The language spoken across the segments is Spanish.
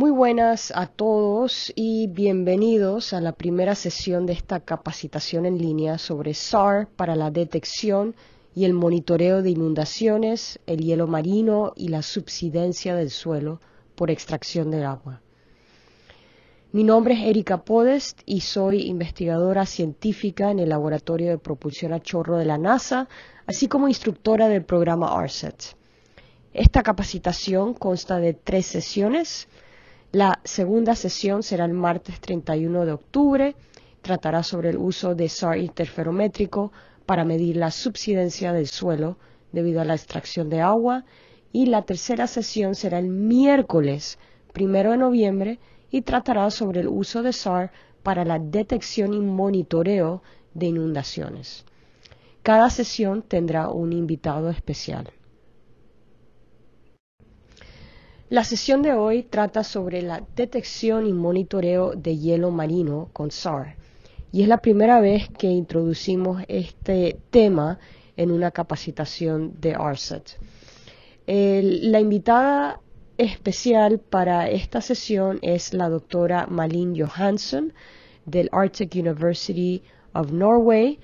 Muy buenas a todos y bienvenidos a la primera sesión de esta capacitación en línea sobre SAR para la detección y el monitoreo de inundaciones, el hielo marino y la subsidencia del suelo por extracción del agua. Mi nombre es Erika Podest y soy investigadora científica en el Laboratorio de Propulsión a Chorro de la NASA, así como instructora del programa ARSET. Esta capacitación consta de tres sesiones. La segunda sesión será el martes 31 de octubre. Tratará sobre el uso de SAR interferométrico para medir la subsidencia del suelo debido a la extracción de agua. Y la tercera sesión será el miércoles 1 de noviembre y tratará sobre el uso de SAR para la detección y monitoreo de inundaciones. Cada sesión tendrá un invitado especial. La sesión de hoy trata sobre la detección y monitoreo de hielo marino con SAR y es la primera vez que introducimos este tema en una capacitación de RSAT. E la invitada especial para esta sesión es la doctora Malin Johansson del Arctic University of Norway.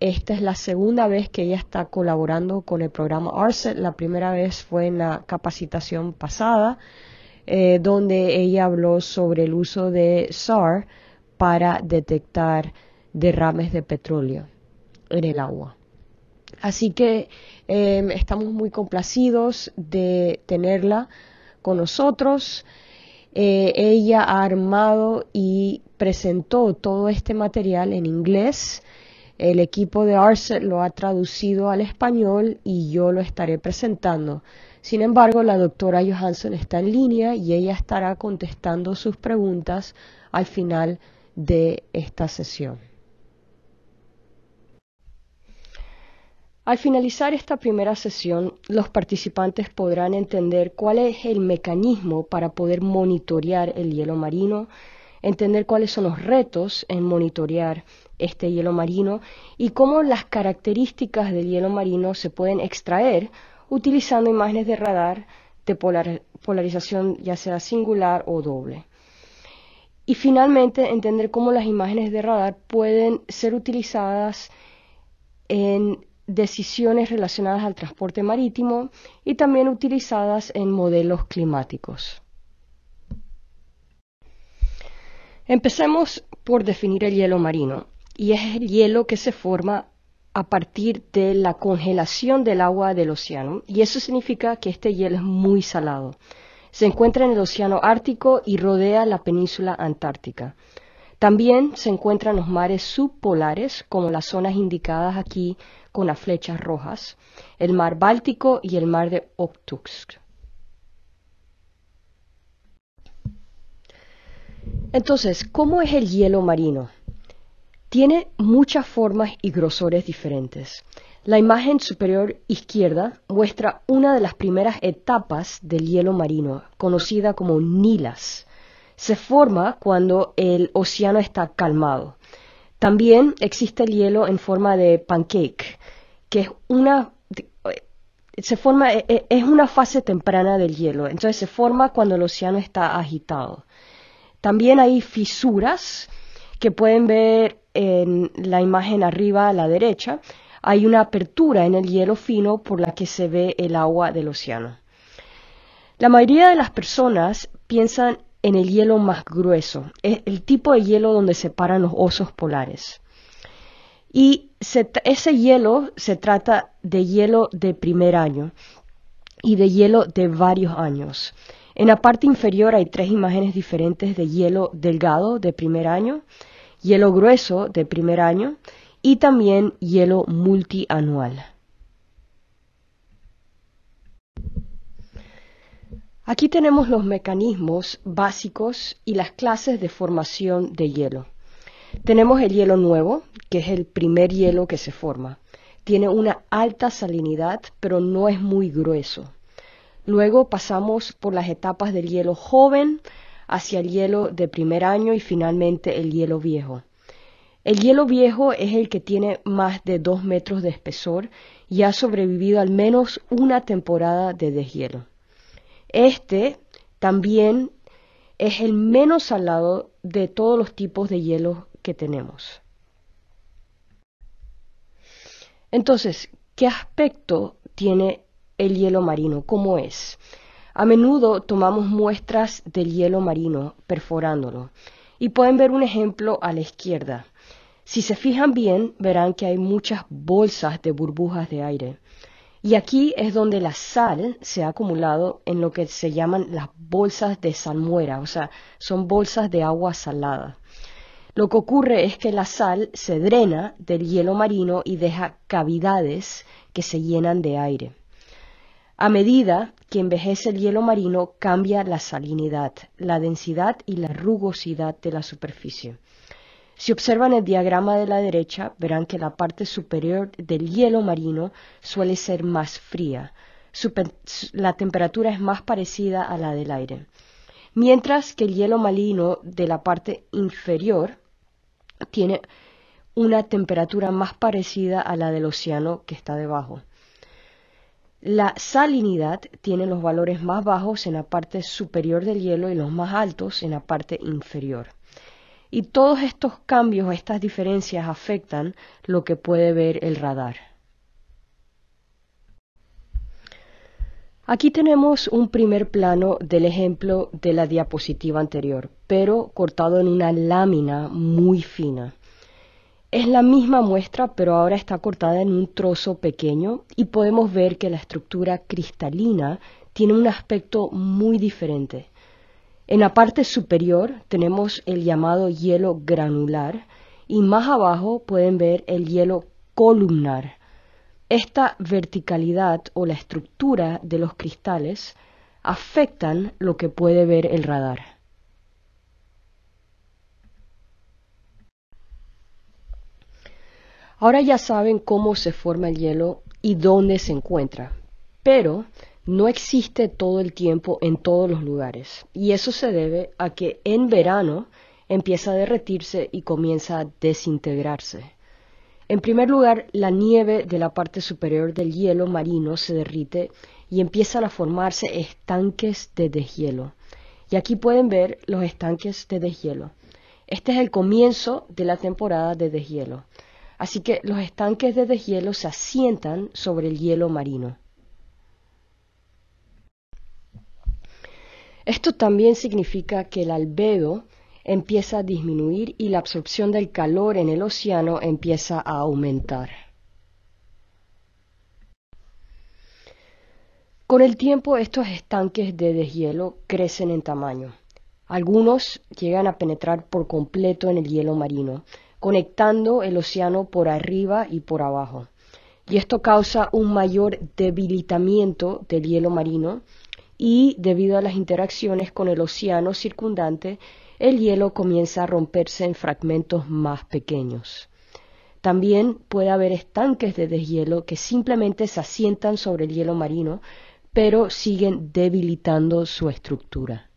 Esta es la segunda vez que ella está colaborando con el programa ARCET. La primera vez fue en la capacitación pasada, eh, donde ella habló sobre el uso de SAR para detectar derrames de petróleo en el agua. Así que em, estamos muy complacidos de tenerla con nosotros. Eh, ella ha armado y presentó todo este material en inglés el equipo de Arset lo ha traducido al español y yo lo estaré presentando. Sin embargo, la doctora Johansson está en línea y ella estará contestando sus preguntas al final de esta sesión. Al finalizar esta primera sesión, los participantes podrán entender cuál es el mecanismo para poder monitorear el hielo marino, entender cuáles son los retos en monitorear este hielo marino y cómo las características del hielo marino se pueden extraer utilizando imágenes de radar de polarización ya sea singular o doble. Y finalmente, entender cómo las imágenes de radar pueden ser utilizadas en decisiones relacionadas al transporte marítimo y también utilizadas en modelos climáticos. Empecemos por definir el hielo marino y es el hielo que se forma a partir de la congelación del agua del océano y eso significa que este hielo es muy salado. Se encuentra en el océano Ártico y rodea la península Antártica. También se encuentran los mares subpolares, como las zonas indicadas aquí con las flechas rojas, el mar Báltico y el mar de Optusk. Entonces, ¿cómo es el hielo marino? Tiene muchas formas y grosores diferentes. La imagen superior izquierda muestra una de las primeras etapas del hielo marino, conocida como Nilas. Se forma cuando el océano está calmado. También existe el hielo en forma de pancake, que es una se forma e, e, es una fase temprana del hielo, entonces se forma cuando el océano está agitado. También hay fisuras que pueden ver en la imagen arriba a la derecha, hay una apertura en el hielo fino por la que se ve el agua del océano. La mayoría de las personas piensan en el hielo más grueso, es el tipo de hielo donde se paran los osos polares. Y ese hielo se trata de hielo de primer año y de hielo de varios años. En la parte inferior hay tres imágenes diferentes de hielo delgado de primer año, hielo grueso de primer año y también hielo multianual. Aquí tenemos los mecanismos básicos y las clases de formación de hielo. Tenemos el hielo nuevo, que es el primer hielo que se forma. Tiene una alta salinidad, pero no es muy grueso. Luego pasamos por las etapas del hielo joven hacia el hielo de primer año y finalmente el hielo viejo. El hielo viejo es el que tiene más de dos metros de espesor y ha sobrevivido al menos una temporada de deshielo. Este también es el menos salado de todos los tipos de hielo que tenemos. Entonces, ¿qué aspecto tiene el hielo marino? ¿Cómo es? A menudo tomamos muestras del hielo marino perforándolo y pueden ver un ejemplo a la izquierda. Si se fijan bien, verán que hay muchas bolsas de burbujas de aire. Y aquí es donde la sal se ha acumulado en lo que se llaman las bolsas de salmuera, o sea, son bolsas de agua salada. Lo que ocurre es que la sal se drena del hielo marino y deja cavidades que se llenan de aire. A medida que envejece el hielo marino cambia la salinidad, la densidad y la rugosidad de la superficie. Si observan el diagrama de la derecha, verán que la parte superior del hielo marino suele ser más fría. la temperatura es más parecida a la del aire. Mientras que el hielo marino de la parte inferior tiene una temperatura más parecida a la del océano que está debajo. La salinidad tiene los valores más bajos en la parte superior del hielo y los más altos en la parte inferior. Y todos estos cambios, estas diferencias afectan lo que puede ver el radar. Aquí tenemos un primer plano del ejemplo de la diapositiva anterior, pero cortado en una lámina muy fina. Es la misma muestra, pero ahora está cortada en un trozo pequeño y podemos ver que la estructura cristalina tiene un aspecto muy diferente. En la parte superior tenemos el llamado hielo granular y más abajo pueden ver el hielo columnar. Esta verticalidad o la estructura de los cristales afectan lo que puede ver el radar. Ahora ya saben cómo se forma el hielo y dónde se encuentra, pero no existe todo el tiempo en todos los lugares y eso se debe a que en verano empieza a derretirse y comienza a desintegrarse. En primer lugar, la nieve de la parte superior del hielo marino se derrite y empiezan a formarse estanques de deshielo. Y aquí pueden ver los estanques de deshielo. Este es el comienzo de la temporada de deshielo. Así que los estanques de deshielo se asientan sobre el hielo marino. Esto también significa que el albedo empieza a disminuir y la absorción del calor en el océano empieza a aumentar. Con el tiempo estos estanques de deshielo crecen en tamaño. Algunos llegan a penetrar por completo en el hielo marino conectando el océano por arriba y por abajo. Y esto causa un mayor debilitamiento del hielo marino y debido a las interacciones con el océano circundante, el hielo comienza a romperse en fragmentos más pequeños. También puede haber estanques de deshielo que simplemente se asientan sobre el hielo marino, pero siguen debilitando su estructura.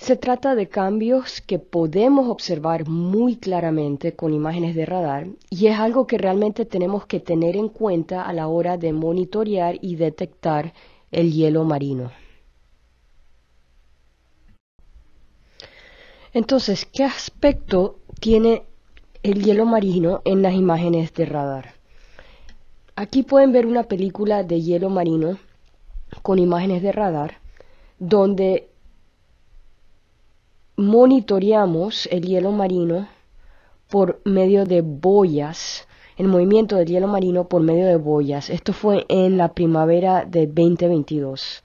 Se trata de cambios que podemos observar muy claramente con imágenes de radar y es algo que realmente tenemos que tener en cuenta a la hora de monitorear y detectar el hielo marino. Entonces, ¿qué aspecto tiene el hielo marino en las imágenes de radar? Aquí pueden ver una película de hielo marino con imágenes de radar donde monitoreamos el hielo marino por medio de boyas, el movimiento del hielo marino por medio de boyas. Esto fue en la primavera de 2022.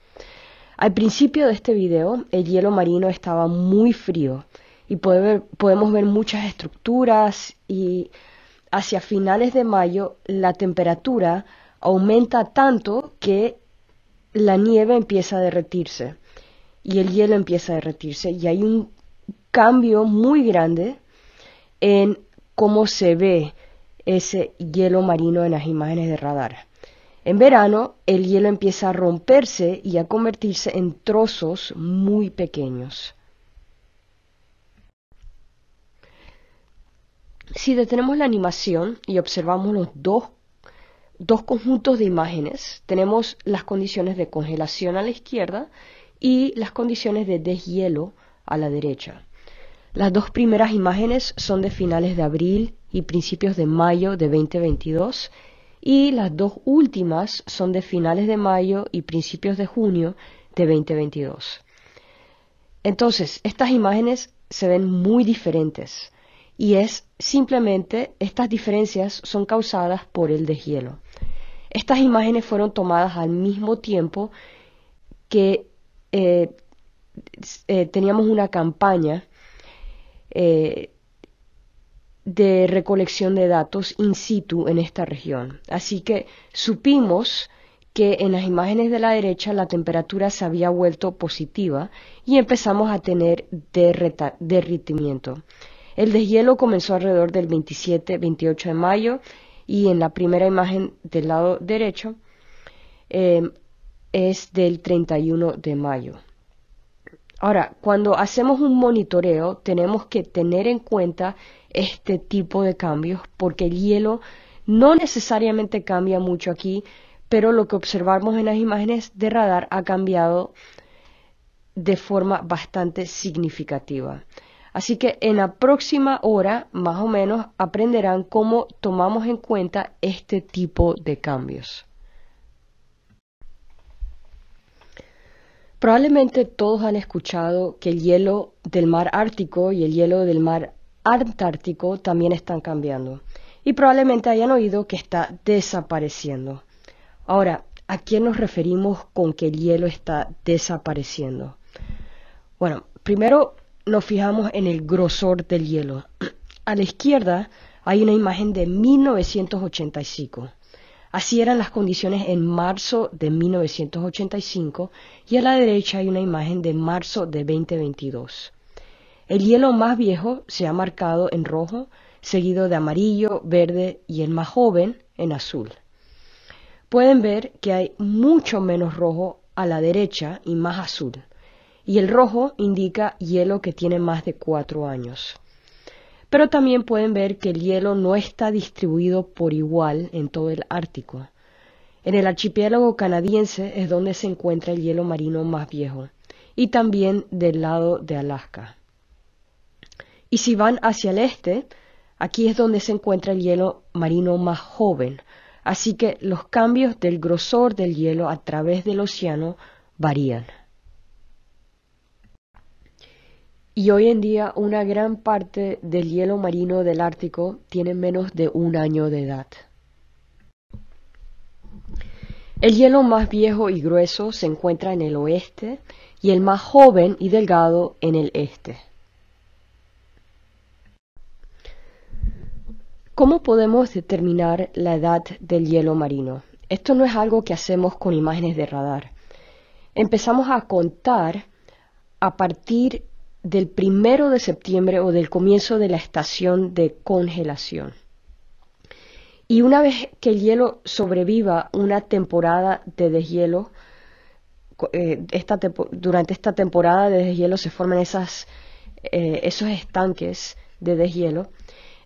Al principio de este video, el hielo marino estaba muy frío y podemos ver muchas estructuras y hacia finales de mayo la temperatura aumenta tanto que la nieve empieza a derretirse y el hielo empieza a derretirse y hay un cambio muy grande en cómo se ve ese hielo marino en las imágenes de radar. En verano, el hielo empieza a romperse y a convertirse en trozos muy pequeños. Si detenemos la animación y observamos los dos, dos conjuntos de imágenes, tenemos las condiciones de congelación a la izquierda y las condiciones de deshielo a la derecha. Las dos primeras imágenes son de finales de abril y principios de mayo de 2022 y las dos últimas son de finales de mayo y principios de junio de 2022. Entonces, estas imágenes se ven muy diferentes y es simplemente estas diferencias son causadas por el deshielo. Estas imágenes fueron tomadas al mismo tiempo que eh, eh, teníamos una campaña eh, de recolección de datos in situ en esta región. Así que supimos que en las imágenes de la derecha la temperatura se había vuelto positiva y empezamos a tener derretimiento. El deshielo comenzó alrededor del 27-28 de mayo y en la primera imagen del lado derecho eh, es del 31 de mayo. Ahora, cuando hacemos un monitoreo, tenemos que tener en cuenta este tipo de cambios, porque el hielo no necesariamente cambia mucho aquí, pero lo que observamos en las imágenes de radar ha cambiado de forma bastante significativa. Así que en la próxima hora, más o menos, aprenderán cómo tomamos en cuenta este tipo de cambios. Probablemente todos han escuchado que el hielo del mar Ártico y el hielo del mar Antártico también están cambiando y probablemente hayan oído que está desapareciendo. Ahora, ¿a quién nos referimos con que el hielo está desapareciendo? Bueno, primero nos fijamos en el grosor del hielo. A la izquierda hay una imagen de 1985. Así eran las condiciones en marzo de 1985 y a la derecha hay una imagen de marzo de 2022. El hielo más viejo se ha marcado en rojo, seguido de amarillo, verde y el más joven en azul. Pueden ver que hay mucho menos rojo a la derecha y más azul. Y el rojo indica hielo que tiene más de cuatro años. Pero también pueden ver que el hielo no está distribuido por igual en todo el Ártico. En el archipiélago canadiense es donde se encuentra el hielo marino más viejo, y también del lado de Alaska. Y si van hacia el este, aquí es donde se encuentra el hielo marino más joven, así que los cambios del grosor del hielo a través del océano varían. y hoy en día una gran parte del hielo marino del Ártico tiene menos de un año de edad. El hielo más viejo y grueso se encuentra en el oeste y el más joven y delgado en el este. ¿Cómo podemos determinar la edad del hielo marino? Esto no es algo que hacemos con imágenes de radar. Empezamos a contar a partir del primero de septiembre o del comienzo de la estación de congelación. Y una vez que el hielo sobreviva una temporada de deshielo, eh, durante esta temporada de deshielo se forman esas, eh, esos estanques de deshielo,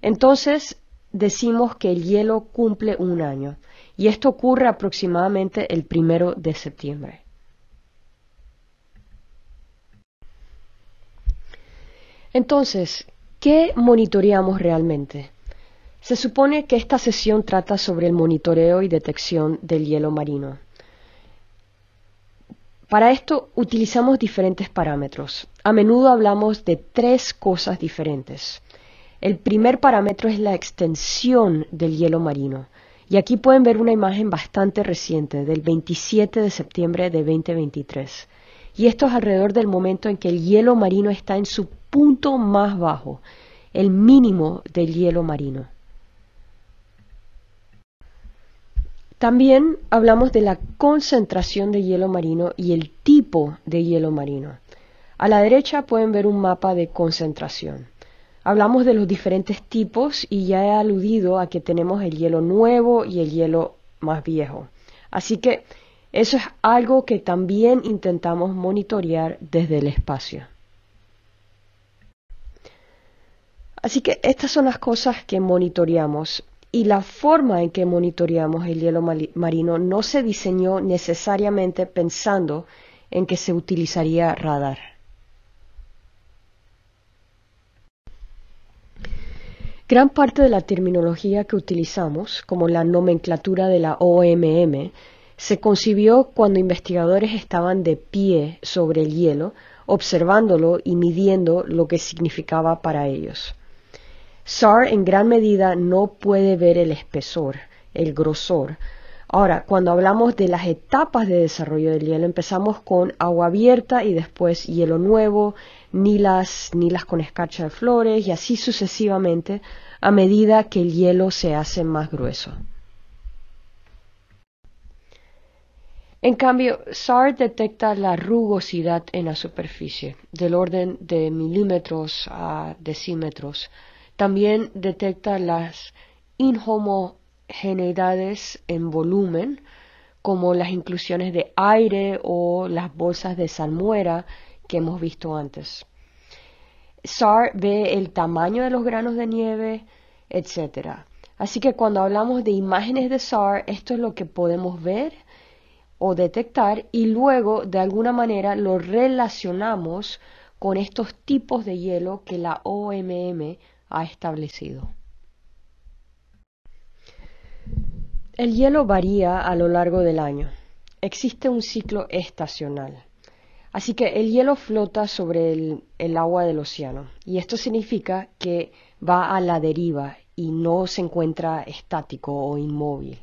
entonces decimos que el hielo cumple un año. Y esto ocurre aproximadamente el primero de septiembre. Entonces, ¿qué monitoreamos realmente? Se supone que esta sesión trata sobre el monitoreo y detección del hielo marino. Para esto utilizamos diferentes parámetros. A menudo hablamos de tres cosas diferentes. El primer parámetro es la extensión del hielo marino. Y aquí pueden ver una imagen bastante reciente del 27 de septiembre de 2023. Y esto es alrededor del momento en que el hielo marino está en su punto más bajo, el mínimo del hielo marino. También hablamos de la concentración de hielo marino y el tipo de hielo marino. A la derecha pueden ver un mapa de concentración. Hablamos de los diferentes tipos y ya he aludido a que tenemos el hielo nuevo y el hielo más viejo. Así que eso es algo que también intentamos monitorear desde el espacio. Así que estas son las cosas que monitoreamos y la forma en que monitoreamos el hielo marino no se diseñó necesariamente pensando en que se utilizaría radar. Gran parte de la terminología que utilizamos, como la nomenclatura de la OMM, se concibió cuando investigadores estaban de pie sobre el hielo, observándolo y midiendo lo que significaba para ellos. SAR en gran medida no puede ver el espesor, el grosor. Ahora, cuando hablamos de las etapas de desarrollo del hielo, empezamos con agua abierta y después hielo nuevo, nilas, nilas con escarcha de flores y así sucesivamente a medida que el hielo se hace más grueso. En cambio, SAR detecta la rugosidad en la superficie, del orden de milímetros a decímetros, también detecta las inhomogeneidades en volumen, como las inclusiones de aire o las bolsas de salmuera que hemos visto antes. SAR ve el tamaño de los granos de nieve, etc. Así que cuando hablamos de imágenes de SAR, esto es lo que podemos ver o detectar y luego de alguna manera lo relacionamos con estos tipos de hielo que la OMM ha establecido. El hielo varía a lo largo del año. Existe un ciclo estacional. Así que el hielo flota sobre el, agua del océano y esto significa que va a la deriva y no se encuentra estático o inmóvil.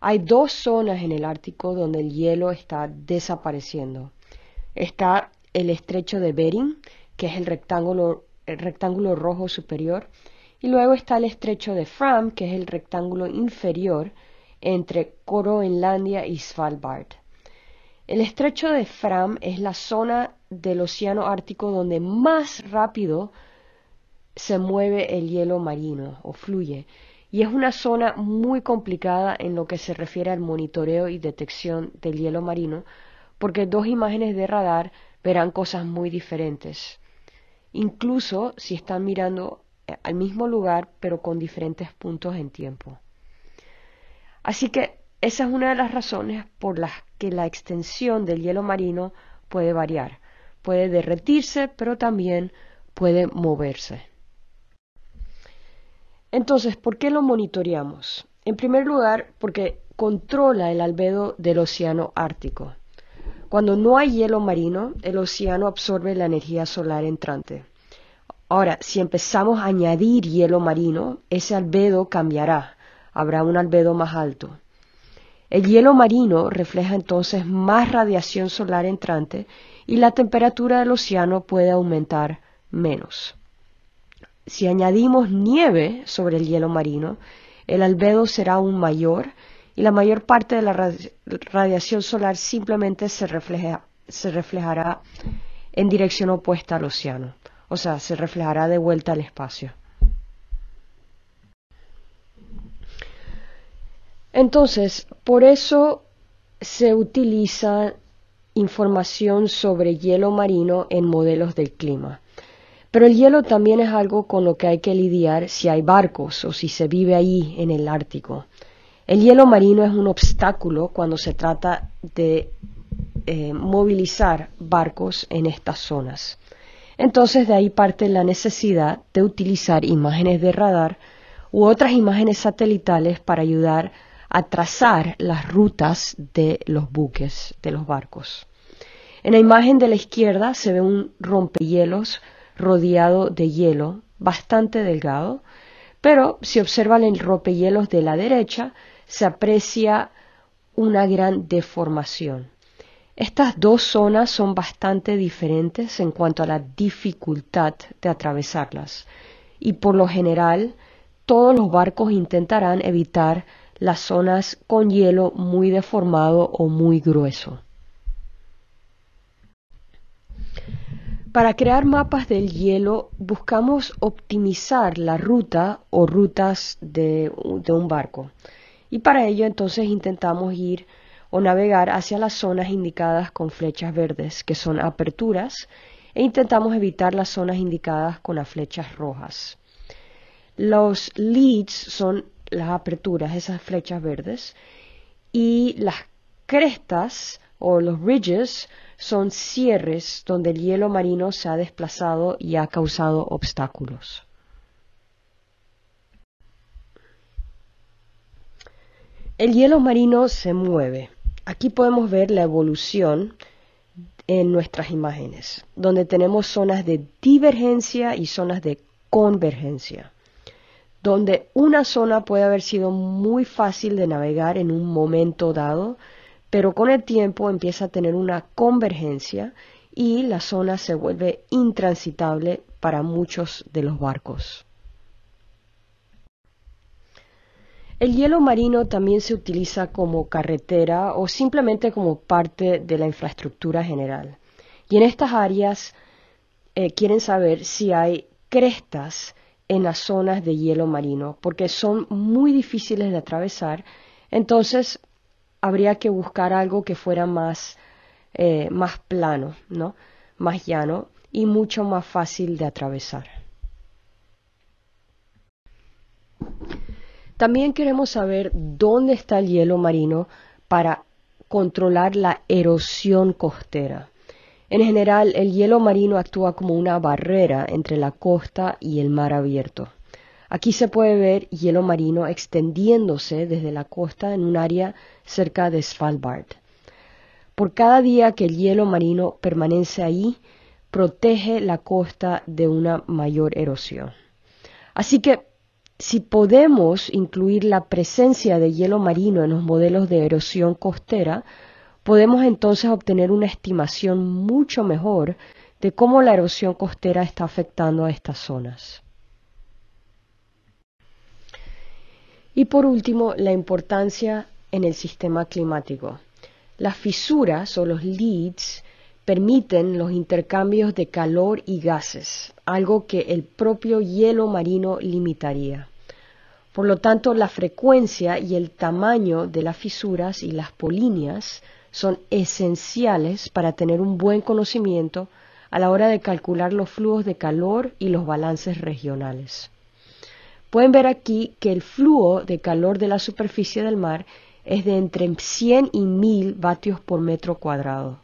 Hay dos zonas en el Ártico donde el hielo está desapareciendo. Está el estrecho de Bering, que es el rectángulo el rectángulo rojo superior y luego está el estrecho de Fram, que es el rectángulo inferior entre Coroenlandia y Svalbard. El estrecho de Fram es la zona del Océano Ártico donde más rápido se mueve el hielo marino o fluye y es una zona muy complicada en lo que se refiere al monitoreo y detección del hielo marino porque dos imágenes de radar verán cosas muy diferentes incluso si están mirando eh, al mismo lugar pero con diferentes puntos en tiempo. Así que esa es una de las razones por las que la extensión del hielo marino puede variar. Puede derretirse, pero también puede moverse. Entonces, ¿por qué lo monitoreamos? En primer lugar, porque controla el albedo del océano Ártico. Cuando no hay hielo marino, el océano absorbe la energía solar entrante. Ahora, si empezamos a añadir hielo marino, ese albedo cambiará. Habrá un albedo más alto. El hielo marino refleja entonces más radiación solar entrante y la temperatura del océano puede aumentar menos. Si añadimos nieve sobre el hielo marino, el albedo será aún mayor y la mayor parte de la radiación solar simplemente se, reflejará en dirección opuesta al océano, o sea, se reflejará de vuelta al espacio. Entonces, por eso se utiliza información sobre hielo marino en modelos del clima. Pero el hielo también es algo con lo que hay que lidiar si hay barcos o si se vive ahí en el Ártico. El hielo marino es un obstáculo cuando se trata de eh, movilizar barcos en estas zonas. Entonces de ahí parte la necesidad de utilizar imágenes de radar u otras imágenes satelitales para ayudar a trazar las rutas de los buques, de los barcos. En la imagen de la izquierda se ve un rompehielos rodeado de hielo, bastante delgado, pero si observan el rompehielos de la derecha, se aprecia una gran deformación. Estas dos zonas son bastante diferentes en cuanto a la dificultad de atravesarlas y por lo general todos los barcos intentarán evitar las zonas con hielo muy deformado o muy grueso. Para crear mapas del hielo buscamos optimizar la ruta o rutas de, un barco y para ello entonces intentamos ir o navegar hacia las zonas indicadas con flechas verdes, que son aperturas, e intentamos evitar las zonas indicadas con las flechas rojas. Los leads son las aperturas, esas flechas verdes, y las crestas o los ridges son cierres donde el hielo marino se ha desplazado y ha causado obstáculos. El hielo marino se mueve. Aquí podemos ver la evolución en nuestras imágenes, donde tenemos zonas de divergencia y zonas de convergencia, donde una zona puede haber sido muy fácil de navegar en un momento dado, pero con el tiempo empieza a tener una convergencia y la zona se vuelve intransitable para muchos de los barcos. El hielo marino también se utiliza como carretera o simplemente como parte de la infraestructura general. Y en estas áreas eh, quieren saber si hay crestas en las zonas de hielo marino, porque son muy difíciles de atravesar. Entonces, habría que buscar algo que fuera más, eh, más plano, ¿no? más llano y mucho más fácil de atravesar. También queremos saber dónde está el hielo marino para controlar la erosión costera. En general, el hielo marino actúa como una barrera entre la costa y el mar abierto. Aquí se puede ver hielo marino extendiéndose desde la costa en un área cerca de Svalbard. Por cada día que el hielo marino permanece ahí, protege la costa de una mayor erosión. Así que si podemos incluir la presencia de hielo marino en los modelos de erosión costera, podemos entonces obtener una estimación mucho mejor de cómo la erosión costera está afectando a estas zonas. Y por último, la importancia en el sistema climático. Las fisuras o los leads permiten los intercambios de calor y gases, algo que el propio hielo marino limitaría. Por lo tanto, la frecuencia y el tamaño de las fisuras y las polinias son esenciales para tener un buen conocimiento a la hora de calcular los flujos de calor y los balances regionales. Pueden ver aquí que el flujo de calor de la superficie del mar es de entre 100 y 1000 vatios por metro cuadrado.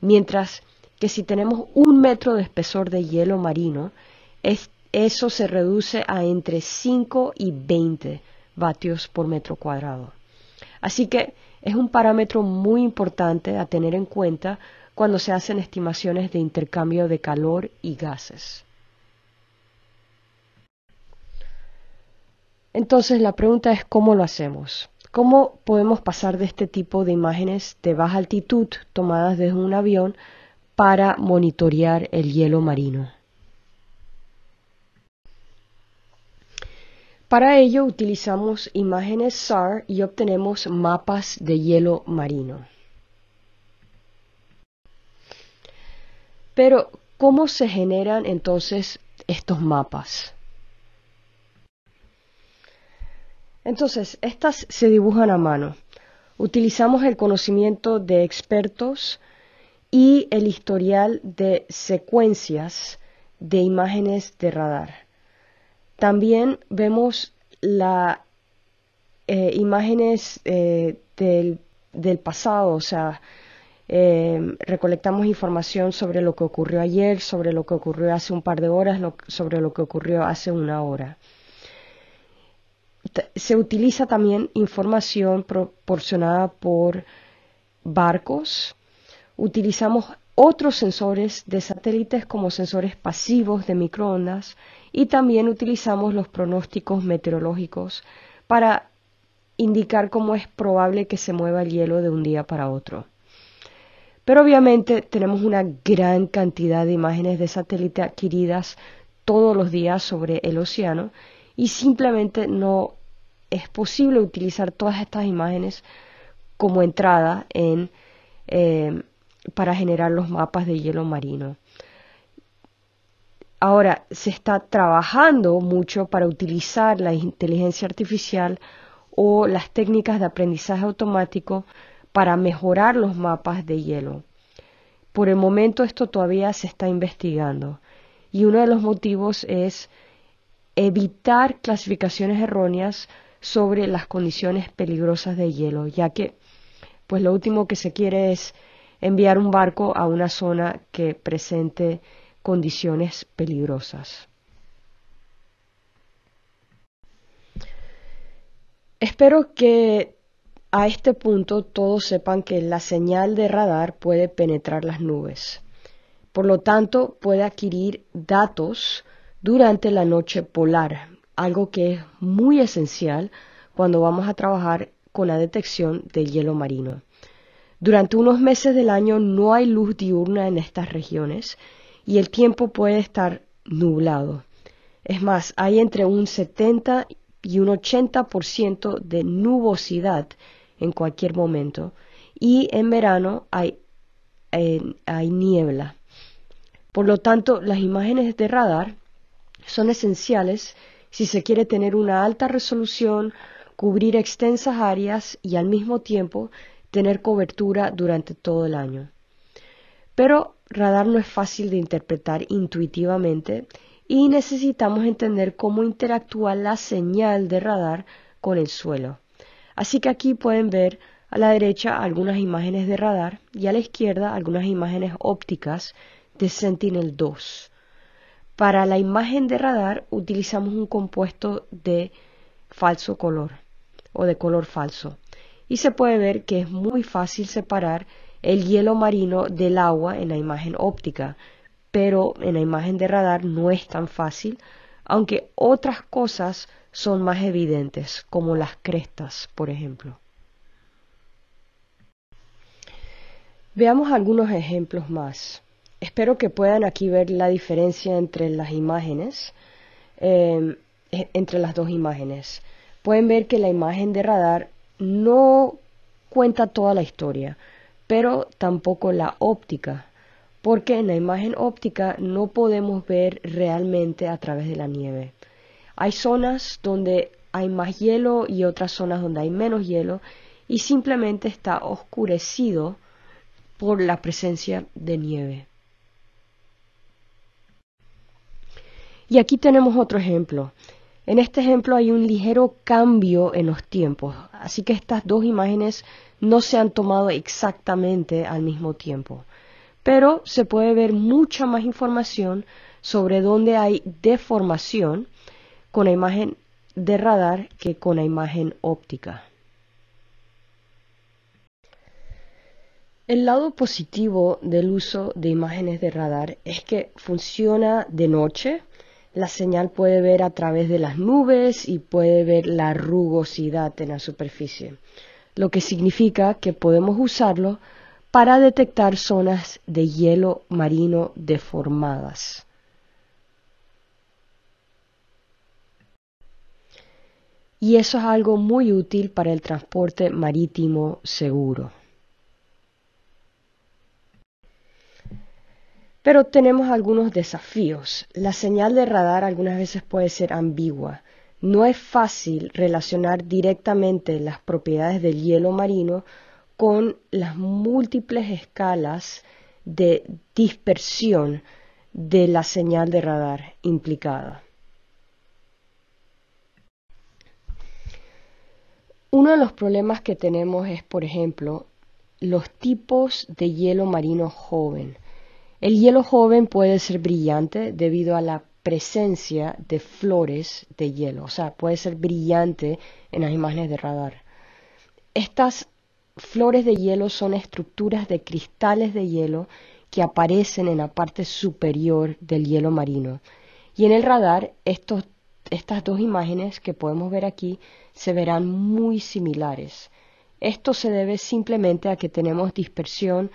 Mientras que si tenemos un metro de espesor de hielo marino, eso se reduce a entre 5 y 20 vatios por metro cuadrado. Así que es un parámetro muy importante a tener en cuenta cuando se hacen estimaciones de intercambio de calor y gases. Entonces la pregunta es cómo lo hacemos. ¿Cómo podemos pasar de este tipo de imágenes de baja altitud tomadas desde un avión para monitorear el hielo marino? Para ello utilizamos imágenes SAR y obtenemos mapas de hielo marino. Pero, ¿cómo se generan entonces estos mapas? Entonces, estas se dibujan a mano. Utilizamos el conocimiento de expertos y el historial de secuencias de imágenes de radar. También vemos las eh, imágenes eh, del, pasado, o sea, eh, recolectamos información sobre lo que ocurrió ayer, sobre lo que ocurrió hace un par de horas, sobre lo que ocurrió hace una hora se utiliza también información proporcionada por barcos. Utilizamos otros sensores de satélites como sensores pasivos de microondas y también utilizamos los pronósticos meteorológicos para indicar cómo es probable que se mueva el hielo de un día para otro. Pero obviamente tenemos una gran cantidad de imágenes de satélite adquiridas todos los días sobre el océano y simplemente no es posible utilizar todas estas imágenes como entrada en, eh, para generar los mapas de hielo marino. Ahora, se está trabajando mucho para utilizar la inteligencia artificial o las técnicas de aprendizaje automático para mejorar los mapas de hielo. Por el momento esto todavía se está investigando y uno de los motivos es evitar clasificaciones erróneas sobre las condiciones peligrosas de hielo, ya que pues lo último que se quiere es enviar un barco a una zona que presente condiciones peligrosas. Espero que a este punto todos sepan que la señal de radar puede penetrar las nubes. Por lo tanto, puede adquirir datos durante la noche polar, algo que es muy esencial cuando vamos a trabajar con la detección del hielo marino. Durante unos meses del año no hay luz diurna en estas regiones y el tiempo puede estar nublado. Es más, hay entre un 70 y un 80% de nubosidad en cualquier momento y en verano hay, hay niebla. Por lo tanto, las imágenes de radar son esenciales si se quiere tener una alta resolución, cubrir extensas áreas y al mismo tiempo tener cobertura durante todo el año. Pero radar no es fácil de interpretar intuitivamente y necesitamos entender cómo interactúa la señal de radar con el suelo. Así que aquí pueden ver a la derecha algunas imágenes de radar y a la izquierda algunas imágenes ópticas de Sentinel-2. Para la imagen de radar utilizamos un compuesto de falso color o de color falso. Y se puede ver que es muy fácil separar el hielo marino del agua en la imagen óptica, pero en la imagen de radar no es tan fácil, aunque otras cosas son más evidentes, como las crestas, por ejemplo. Veamos algunos ejemplos más espero que puedan aquí ver la diferencia entre las imágenes, eh, e, entre las dos imágenes. Pueden ver que la imagen de radar no cuenta toda la historia, pero tampoco la óptica, porque en la imagen óptica no podemos ver realmente a través de la nieve. Hay zonas donde hay más hielo y otras zonas donde hay menos hielo y simplemente está oscurecido por la presencia de nieve. Y aquí tenemos otro ejemplo. En este ejemplo hay un ligero cambio en los tiempos, así que estas dos imágenes no se han tomado exactamente al mismo tiempo. Pero se puede ver mucha más información sobre dónde hay deformación con la imagen de radar que con la imagen óptica. El lado positivo del uso de imágenes de radar es que funciona de noche la señal puede ver a través de las nubes y puede ver la rugosidad en la superficie, lo que significa que podemos usarlo para detectar zonas de hielo marino deformadas. Y eso es algo muy útil para el transporte marítimo seguro. Pero tenemos algunos desafíos. La señal de radar algunas veces puede ser ambigua. No es fácil relacionar directamente las propiedades del hielo marino con las múltiples escalas de dispersión de la señal de radar implicada. Uno de los problemas que tenemos es, por ejemplo, los tipos de hielo marino joven. El hielo joven puede ser brillante debido a la presencia de flores de hielo, o sea, puede ser brillante en las imágenes de radar. Estas flores de hielo son estructuras de cristales de hielo que aparecen en la parte superior del hielo marino. Y en el radar, estas dos imágenes que podemos ver aquí se verán muy similares. Esto se debe simplemente a que tenemos dispersión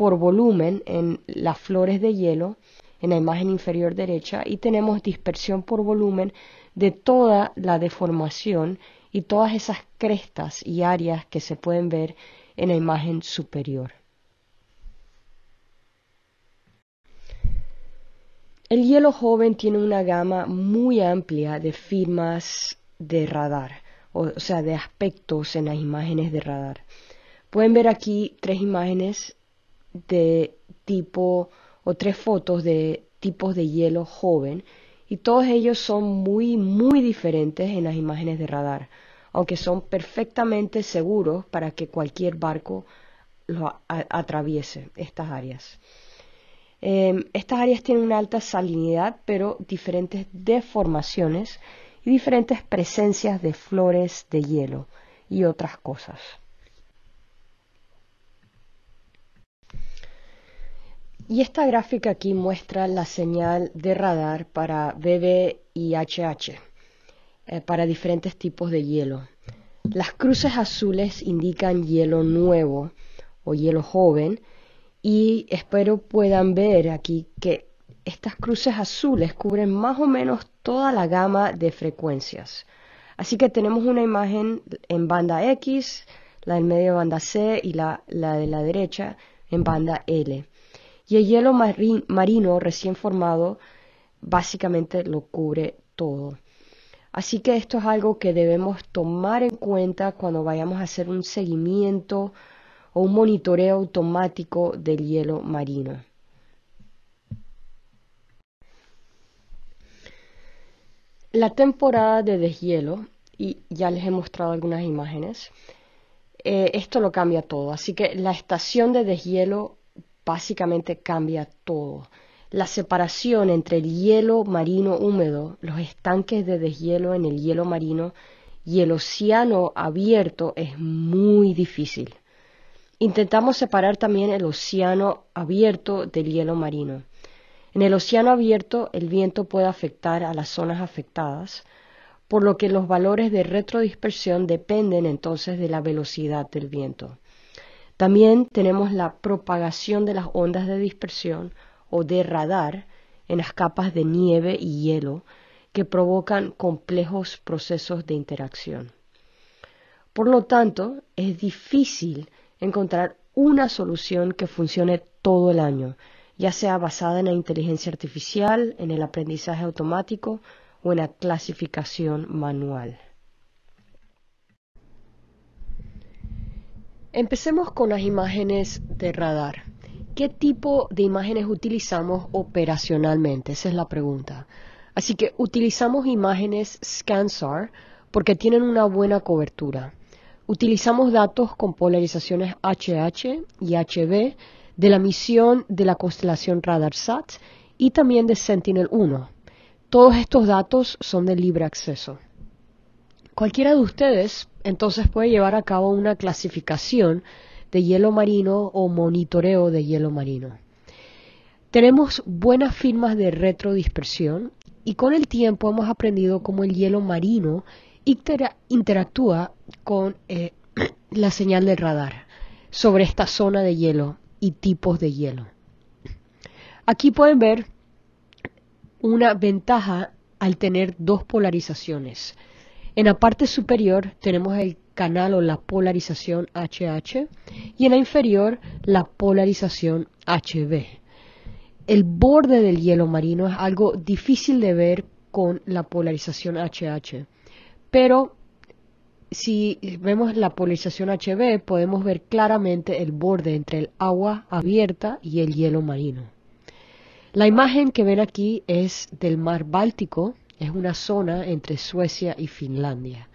por volumen en las flores de hielo en la imagen inferior derecha y tenemos dispersión por volumen de toda la deformación y todas esas crestas y áreas que se pueden ver en la imagen superior. El hielo joven tiene una gama muy amplia de firmas de radar, o sea, de aspectos en las imágenes de radar. Pueden ver aquí tres imágenes de tipo o tres fotos de tipos de hielo joven y todos ellos son muy muy diferentes en las imágenes de radar, aunque son perfectamente seguros para que cualquier barco lo atraviese estas áreas. Em, estas áreas tienen una alta salinidad, pero diferentes deformaciones y diferentes presencias de flores de hielo y otras cosas. Y esta gráfica aquí muestra la señal de radar para BB y HH, eh, para diferentes tipos de hielo. Las cruces azules indican hielo nuevo o hielo joven y espero puedan ver aquí que estas cruces azules cubren más o menos toda la gama de frecuencias. Así que tenemos una imagen en banda X, la del medio banda C y la de la derecha en banda L y el hielo marino recién formado básicamente lo cubre todo. Así que esto es algo que debemos tomar en cuenta cuando vayamos a hacer un seguimiento o un monitoreo automático del hielo marino. La temporada de deshielo, y ya les he mostrado algunas imágenes, eh, esto lo cambia todo. Así que la estación de deshielo básicamente cambia todo. La separación entre el hielo marino húmedo, los estanques de deshielo en el hielo marino y el océano abierto es muy difícil. Intentamos separar también el océano abierto del hielo marino. En el océano abierto el viento puede afectar a las zonas afectadas, por lo que los valores de retrodispersión dependen entonces de la velocidad del viento. También tenemos la propagación de las ondas de dispersión o de radar en las capas de nieve y hielo que provocan complejos procesos de interacción. Por lo tanto, es difícil encontrar una solución que funcione todo el año, ya sea basada en la inteligencia artificial, en el aprendizaje automático o en la clasificación manual. Empecemos con las imágenes de radar. ¿Qué tipo de imágenes utilizamos operacionalmente? Esa es la pregunta. Así que utilizamos imágenes ScanSAR porque tienen una buena cobertura. Utilizamos datos con polarizaciones HH y HB de la misión de la constelación RadarSat y también de Sentinel-1. Todos estos datos son de libre acceso. Cualquiera de ustedes entonces puede llevar a cabo una clasificación de hielo marino o monitoreo de hielo marino. Tenemos buenas firmas de retrodispersión y con el tiempo hemos aprendido cómo el hielo marino interactúa con eh, la señal del radar sobre esta zona de hielo y tipos de hielo. Aquí pueden ver una ventaja al tener dos polarizaciones. En la parte superior tenemos el canal o la polarización HH y en la inferior la polarización HB. El borde del hielo marino es algo difícil de ver con la polarización HH, pero si vemos la polarización HB podemos ver claramente el borde entre el agua abierta y el hielo marino. La imagen que ven aquí es del mar Báltico es una zona entre Suecia y Finlandia.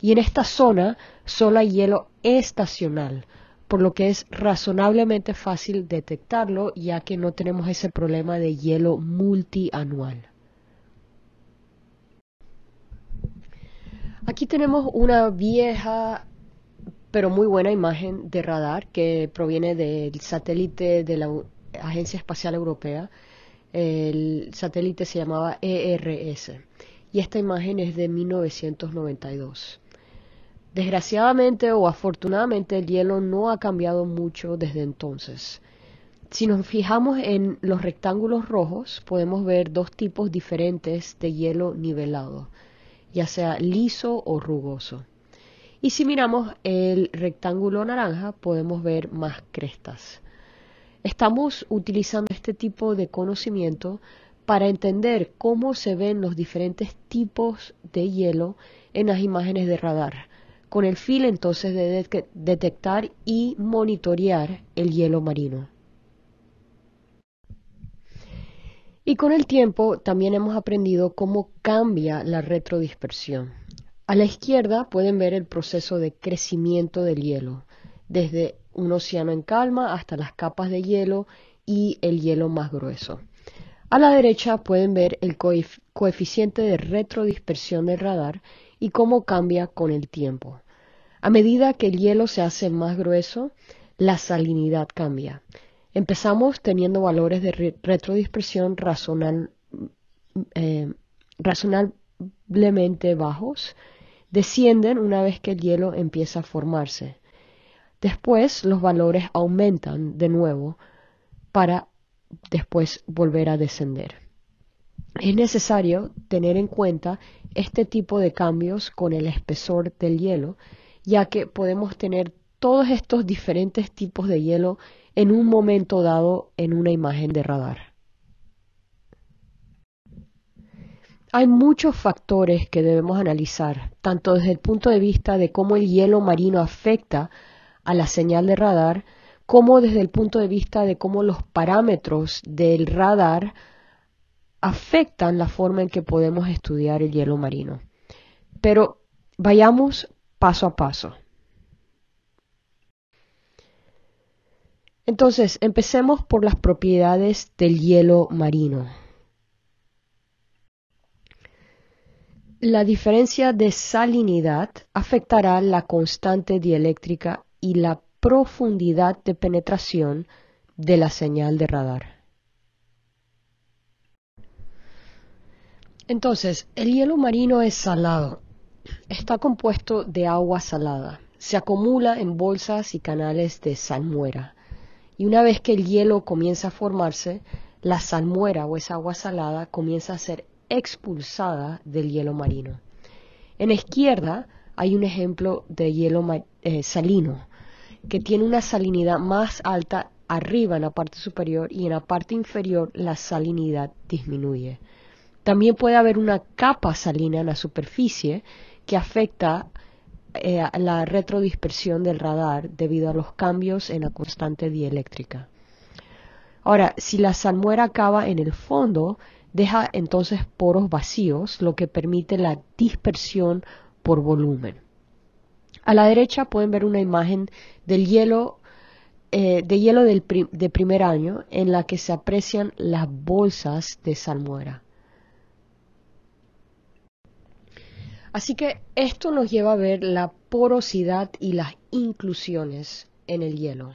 Y en esta zona solo hay hielo estacional, por lo que es razonablemente fácil detectarlo ya que no tenemos ese problema de hielo multianual. Aquí tenemos una vieja pero muy buena imagen de radar que proviene del satélite de la Agencia Espacial Europea el satélite se llamaba ERS y esta imagen es de 1992. Desgraciadamente o afortunadamente el hielo no ha cambiado mucho desde entonces. Si nos fijamos en los rectángulos rojos, podemos ver dos tipos diferentes de hielo nivelado, ya sea liso o rugoso. Y si miramos el rectángulo naranja, podemos ver más crestas. Estamos utilizando este tipo de conocimiento para entender cómo se ven los diferentes tipos de hielo en las imágenes de radar, con el fin entonces de, detectar y monitorear el hielo marino. Y con el tiempo también hemos aprendido cómo cambia la retrodispersión. A la izquierda pueden ver el proceso de crecimiento del hielo, desde un océano en calma hasta las capas de hielo y el hielo más grueso. A la derecha pueden ver el coeficiente de retrodispersión del radar y cómo cambia con el tiempo. A medida que el hielo se hace más grueso, la salinidad cambia. Empezamos teniendo valores de retrodispersión eh, razonablemente bajos. Descienden una vez que el hielo empieza a formarse. Después los valores aumentan de nuevo para después volver a descender. Es necesario tener en cuenta este tipo de cambios con el espesor del hielo, ya que podemos tener todos estos diferentes tipos de hielo en un momento dado en una imagen de radar. Hay muchos factores que debemos analizar, tanto desde el punto de vista de cómo el hielo marino afecta a la señal de radar, como desde el punto de vista de cómo los parámetros del radar afectan la forma en que podemos estudiar el hielo marino. Pero vayamos paso a paso. Entonces, empecemos por las propiedades del hielo marino. La diferencia de salinidad afectará la constante dieléctrica y la profundidad de penetración de la señal de radar. Entonces, el hielo marino es salado. Está compuesto de agua salada. Se acumula en bolsas y canales de salmuera. Y una vez que el hielo comienza a formarse, la salmuera o esa agua salada comienza a ser expulsada del hielo marino. En la izquierda hay un ejemplo de hielo eh, salino que tiene una salinidad más alta arriba en la parte superior y en la parte inferior la salinidad disminuye. También puede haber una capa salina en la superficie que afecta eh, la retrodispersión del radar debido a los cambios en la constante dieléctrica. Ahora, si la salmuera acaba en el fondo, deja entonces poros vacíos, lo que permite la dispersión por volumen. A la derecha pueden ver una imagen del hielo, eh, de hielo del de primer año en la que se aprecian las bolsas de salmuera. Así que esto nos lleva a ver la porosidad y las inclusiones en el hielo.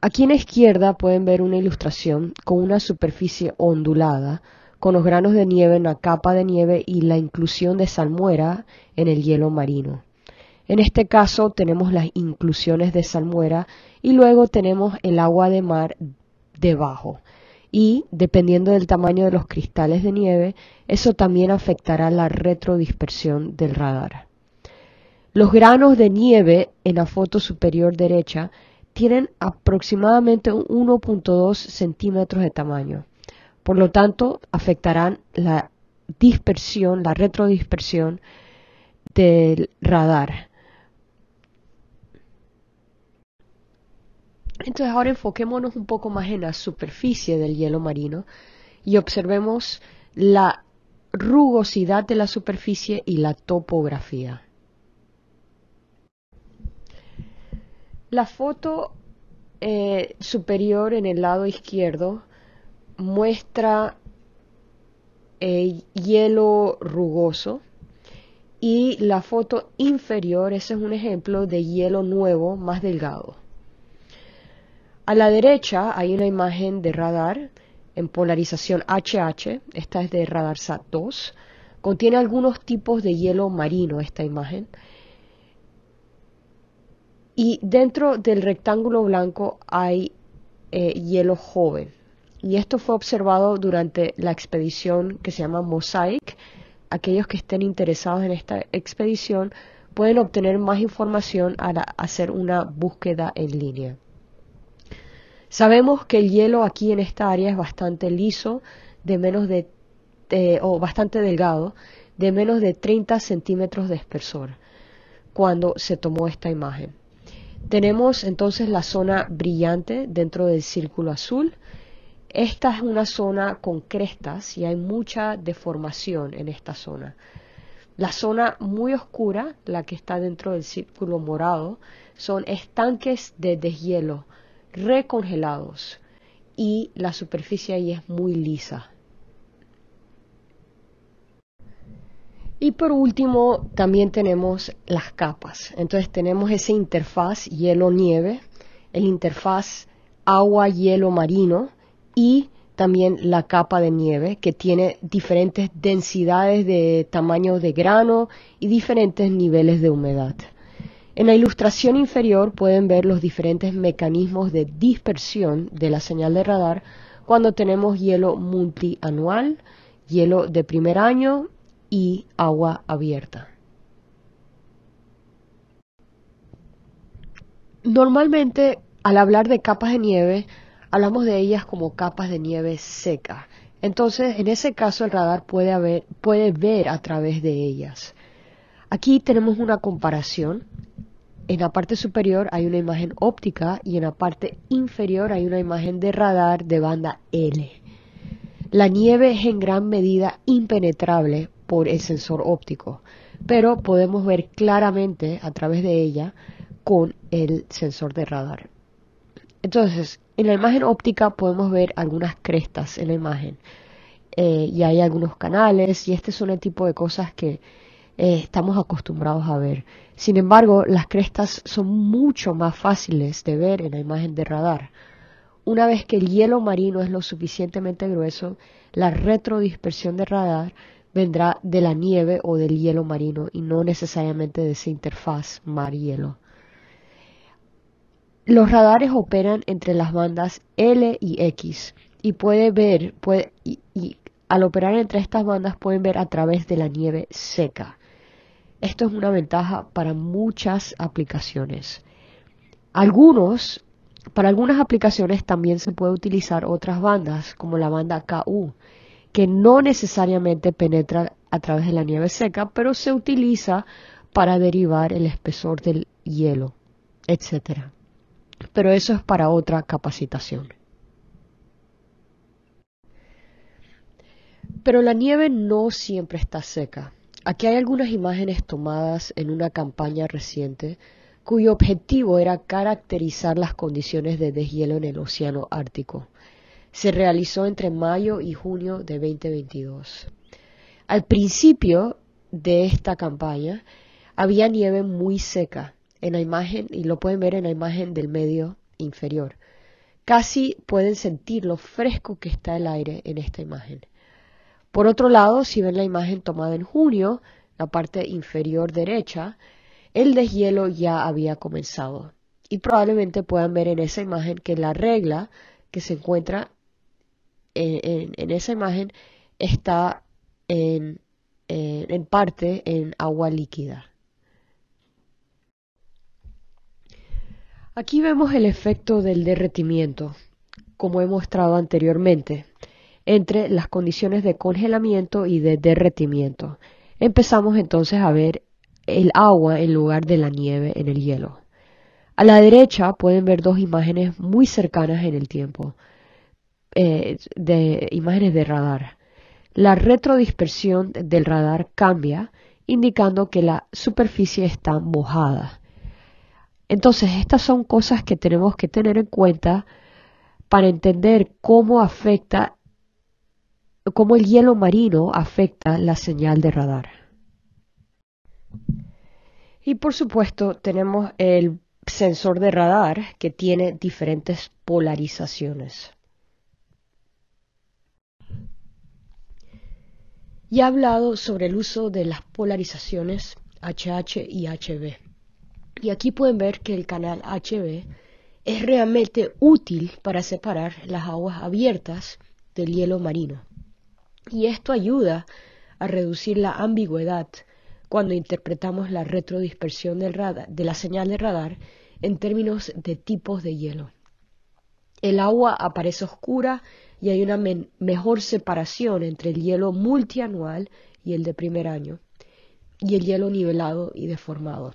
Aquí en la izquierda pueden ver una ilustración con una superficie ondulada con los granos de nieve en la capa de nieve y la inclusión de salmuera en el hielo marino. En este caso tenemos las inclusiones de salmuera y luego tenemos el agua de mar debajo. Y dependiendo del tamaño de los cristales de nieve, eso también afectará la retrodispersión del radar. Los granos de nieve en la foto superior derecha tienen aproximadamente 1.2 centímetros de tamaño. Por lo tanto, afectarán la dispersión, la retrodispersión del radar. Entonces ahora enfoquémonos un poco más en la superficie del hielo marino y observemos la rugosidad de la superficie y la topografía. La foto eh, superior en el lado izquierdo muestra eh, hielo rugoso y la foto inferior, ese es un ejemplo de hielo nuevo más delgado. A la derecha hay una imagen de radar en polarización HH, esta es de sat 2, contiene algunos tipos de hielo marino esta imagen. Y dentro del rectángulo blanco hay eh, hielo joven y esto fue observado durante la expedición que se llama Mosaic. Aquellos que estén interesados en esta expedición pueden obtener más información al hacer una búsqueda en línea. Sabemos que el hielo aquí en esta área es bastante liso, de menos de eh, o bastante delgado, de menos de 30 centímetros de espesor. Cuando se tomó esta imagen, tenemos entonces la zona brillante dentro del círculo azul esta es una zona con crestas y hay mucha deformación en esta zona. La zona muy oscura, la que está dentro del círculo morado, son estanques de deshielo recongelados y la superficie ahí es muy lisa. Y por último, también tenemos las capas. Entonces tenemos esa interfaz hielo-nieve, el interfaz agua-hielo marino, y también la capa de nieve que tiene diferentes densidades de tamaño de grano y diferentes niveles de humedad. En la ilustración inferior pueden ver los diferentes mecanismos de dispersión de la señal de radar cuando tenemos hielo multianual, hielo de primer año y agua abierta. Normalmente, al hablar de capas de nieve, hablamos de ellas como capas de nieve seca. Entonces, en ese caso, el radar puede, puede ver a través de ellas. Aquí tenemos una comparación. En la parte superior hay una imagen óptica y en la parte inferior hay una imagen de radar de banda L. La nieve es en gran medida impenetrable por el sensor óptico, pero podemos ver claramente a través de ella con el sensor de radar. Entonces, en la imagen óptica podemos ver algunas crestas en la imagen eh, y hay algunos canales y este son el tipo de cosas que eh, estamos acostumbrados a ver. Sin embargo, las crestas son mucho más fáciles de ver en la imagen de radar. Una vez que el hielo marino es lo suficientemente grueso, la retrodispersión de radar vendrá de la nieve o del hielo marino y no necesariamente de esa interfaz mar-hielo. Los radares operan entre las bandas L y X y puede ver, y, al operar entre estas bandas pueden ver a través de la nieve seca. Esto es una ventaja para muchas aplicaciones. Algunos, para algunas aplicaciones también se puede utilizar otras bandas, como la banda KU, que no necesariamente penetra a través de la nieve seca, pero se utiliza para derivar el espesor del hielo, etcétera. Pero eso es para otra capacitación. Pero la nieve no siempre está seca. Aquí hay algunas imágenes tomadas en una campaña reciente cuyo objetivo era caracterizar las condiciones de deshielo en el Océano Ártico. Se realizó entre mayo y junio de 2022. Al principio de esta campaña había nieve muy seca en la imagen, y lo pueden ver en la imagen del medio inferior. Casi pueden sentir lo fresco que está el aire en esta imagen. Por otro lado, si ven la imagen tomada en junio, la parte inferior derecha, el deshielo ya había comenzado. Y probablemente puedan ver en esa imagen que la regla que se encuentra en, esa imagen está en parte en agua líquida. Aquí vemos el efecto del derretimiento, como he mostrado anteriormente, entre las condiciones de congelamiento y de derretimiento. Empezamos entonces a ver el agua en lugar de la nieve en el hielo. A la derecha pueden ver dos imágenes muy cercanas en el tiempo, eh, de imágenes de radar. La retrodispersión del radar cambia, indicando que la superficie está mojada. Entonces, estas son cosas que tenemos que tener en cuenta para entender cómo afecta, cómo el hielo marino afecta la señal de radar. Y por supuesto, tenemos el sensor de radar que tiene diferentes polarizaciones. Ya he hablado sobre el uso de las polarizaciones HH y HB. Y aquí pueden ver que el canal HB es realmente útil para separar las aguas abiertas del hielo marino. Y esto ayuda a reducir la ambigüedad cuando interpretamos la retrodispersión de la señal de radar en términos de tipos de hielo. El agua aparece oscura y hay una mejor separación entre el hielo multianual y el de primer año, y el hielo nivelado y deformado.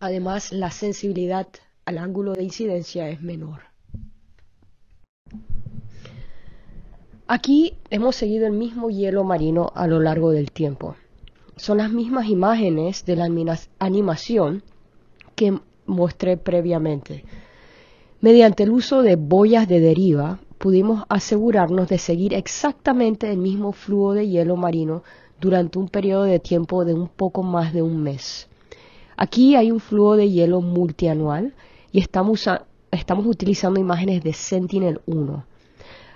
Además, la sensibilidad al ángulo de incidencia es menor. Aquí hemos seguido el mismo hielo marino a lo largo del tiempo. Son las mismas imágenes de la animación que mostré previamente. Mediante el uso de boyas de deriva, pudimos asegurarnos de seguir exactamente el mismo flujo de hielo marino durante un periodo de tiempo de un poco más de un mes. Aquí hay un flujo de hielo multianual y estamos, estamos utilizando imágenes de Sentinel-1.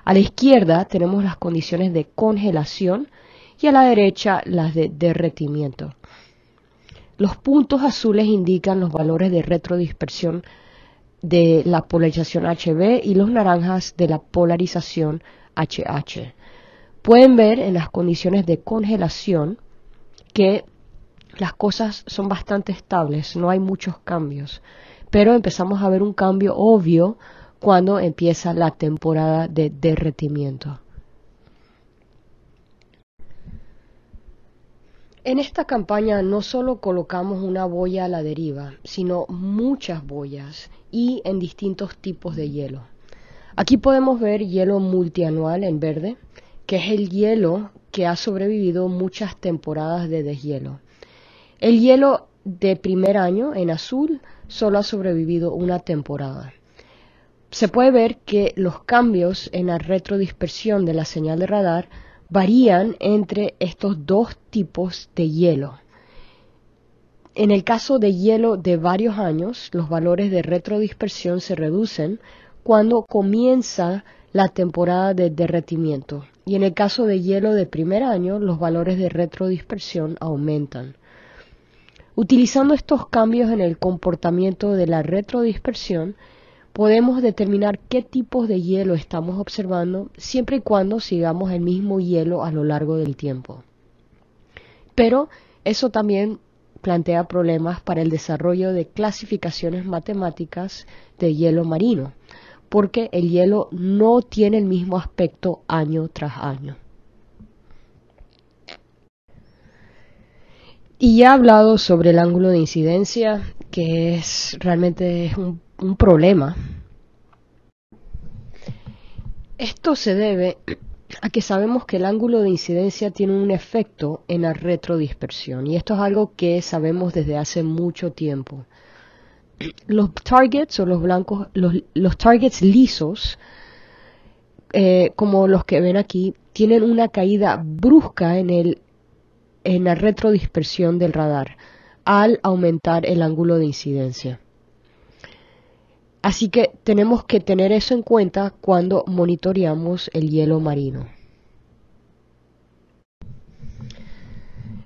A la izquierda tenemos las condiciones de congelación y a la derecha las de derretimiento. Los puntos azules indican los valores de retrodispersión de la polarización HB y los naranjas de la polarización HH. Pueden ver en las condiciones de congelación que las cosas son bastante estables, no hay muchos cambios. Pero empezamos a ver un cambio obvio cuando empieza la temporada de derretimiento. En esta campaña no solo colocamos una boya a la deriva, sino muchas boyas y en distintos tipos de hielo. Aquí podemos ver hielo multianual en verde, que es el hielo que ha sobrevivido muchas temporadas de deshielo. El hielo de primer año en azul solo ha sobrevivido una temporada. Se puede ver que los cambios en la retrodispersión de la señal de radar varían entre estos dos tipos de hielo. En el caso de hielo de varios años, los valores de retrodispersión se reducen cuando comienza la temporada de derretimiento. Y en el caso de hielo de primer año, los valores de retrodispersión aumentan. Utilizando estos cambios en el comportamiento de la retrodispersión, podemos determinar qué tipos de hielo estamos observando siempre y cuando sigamos el mismo hielo a lo largo del tiempo. Pero eso también plantea problemas para el desarrollo de clasificaciones matemáticas de hielo marino, porque el hielo no tiene el mismo aspecto año tras año. Y ya he hablado sobre el ángulo de incidencia, que es realmente un, problema. Esto se debe a que sabemos que el ángulo de incidencia tiene un efecto en la retrodispersión y esto es algo que sabemos desde hace mucho tiempo. Los targets o los blancos, los, targets lisos, eh, como los que ven aquí, tienen una caída brusca en el en la retrodispersión del radar al aumentar el ángulo de incidencia. Así que tenemos que tener eso en cuenta cuando monitoreamos el hielo marino.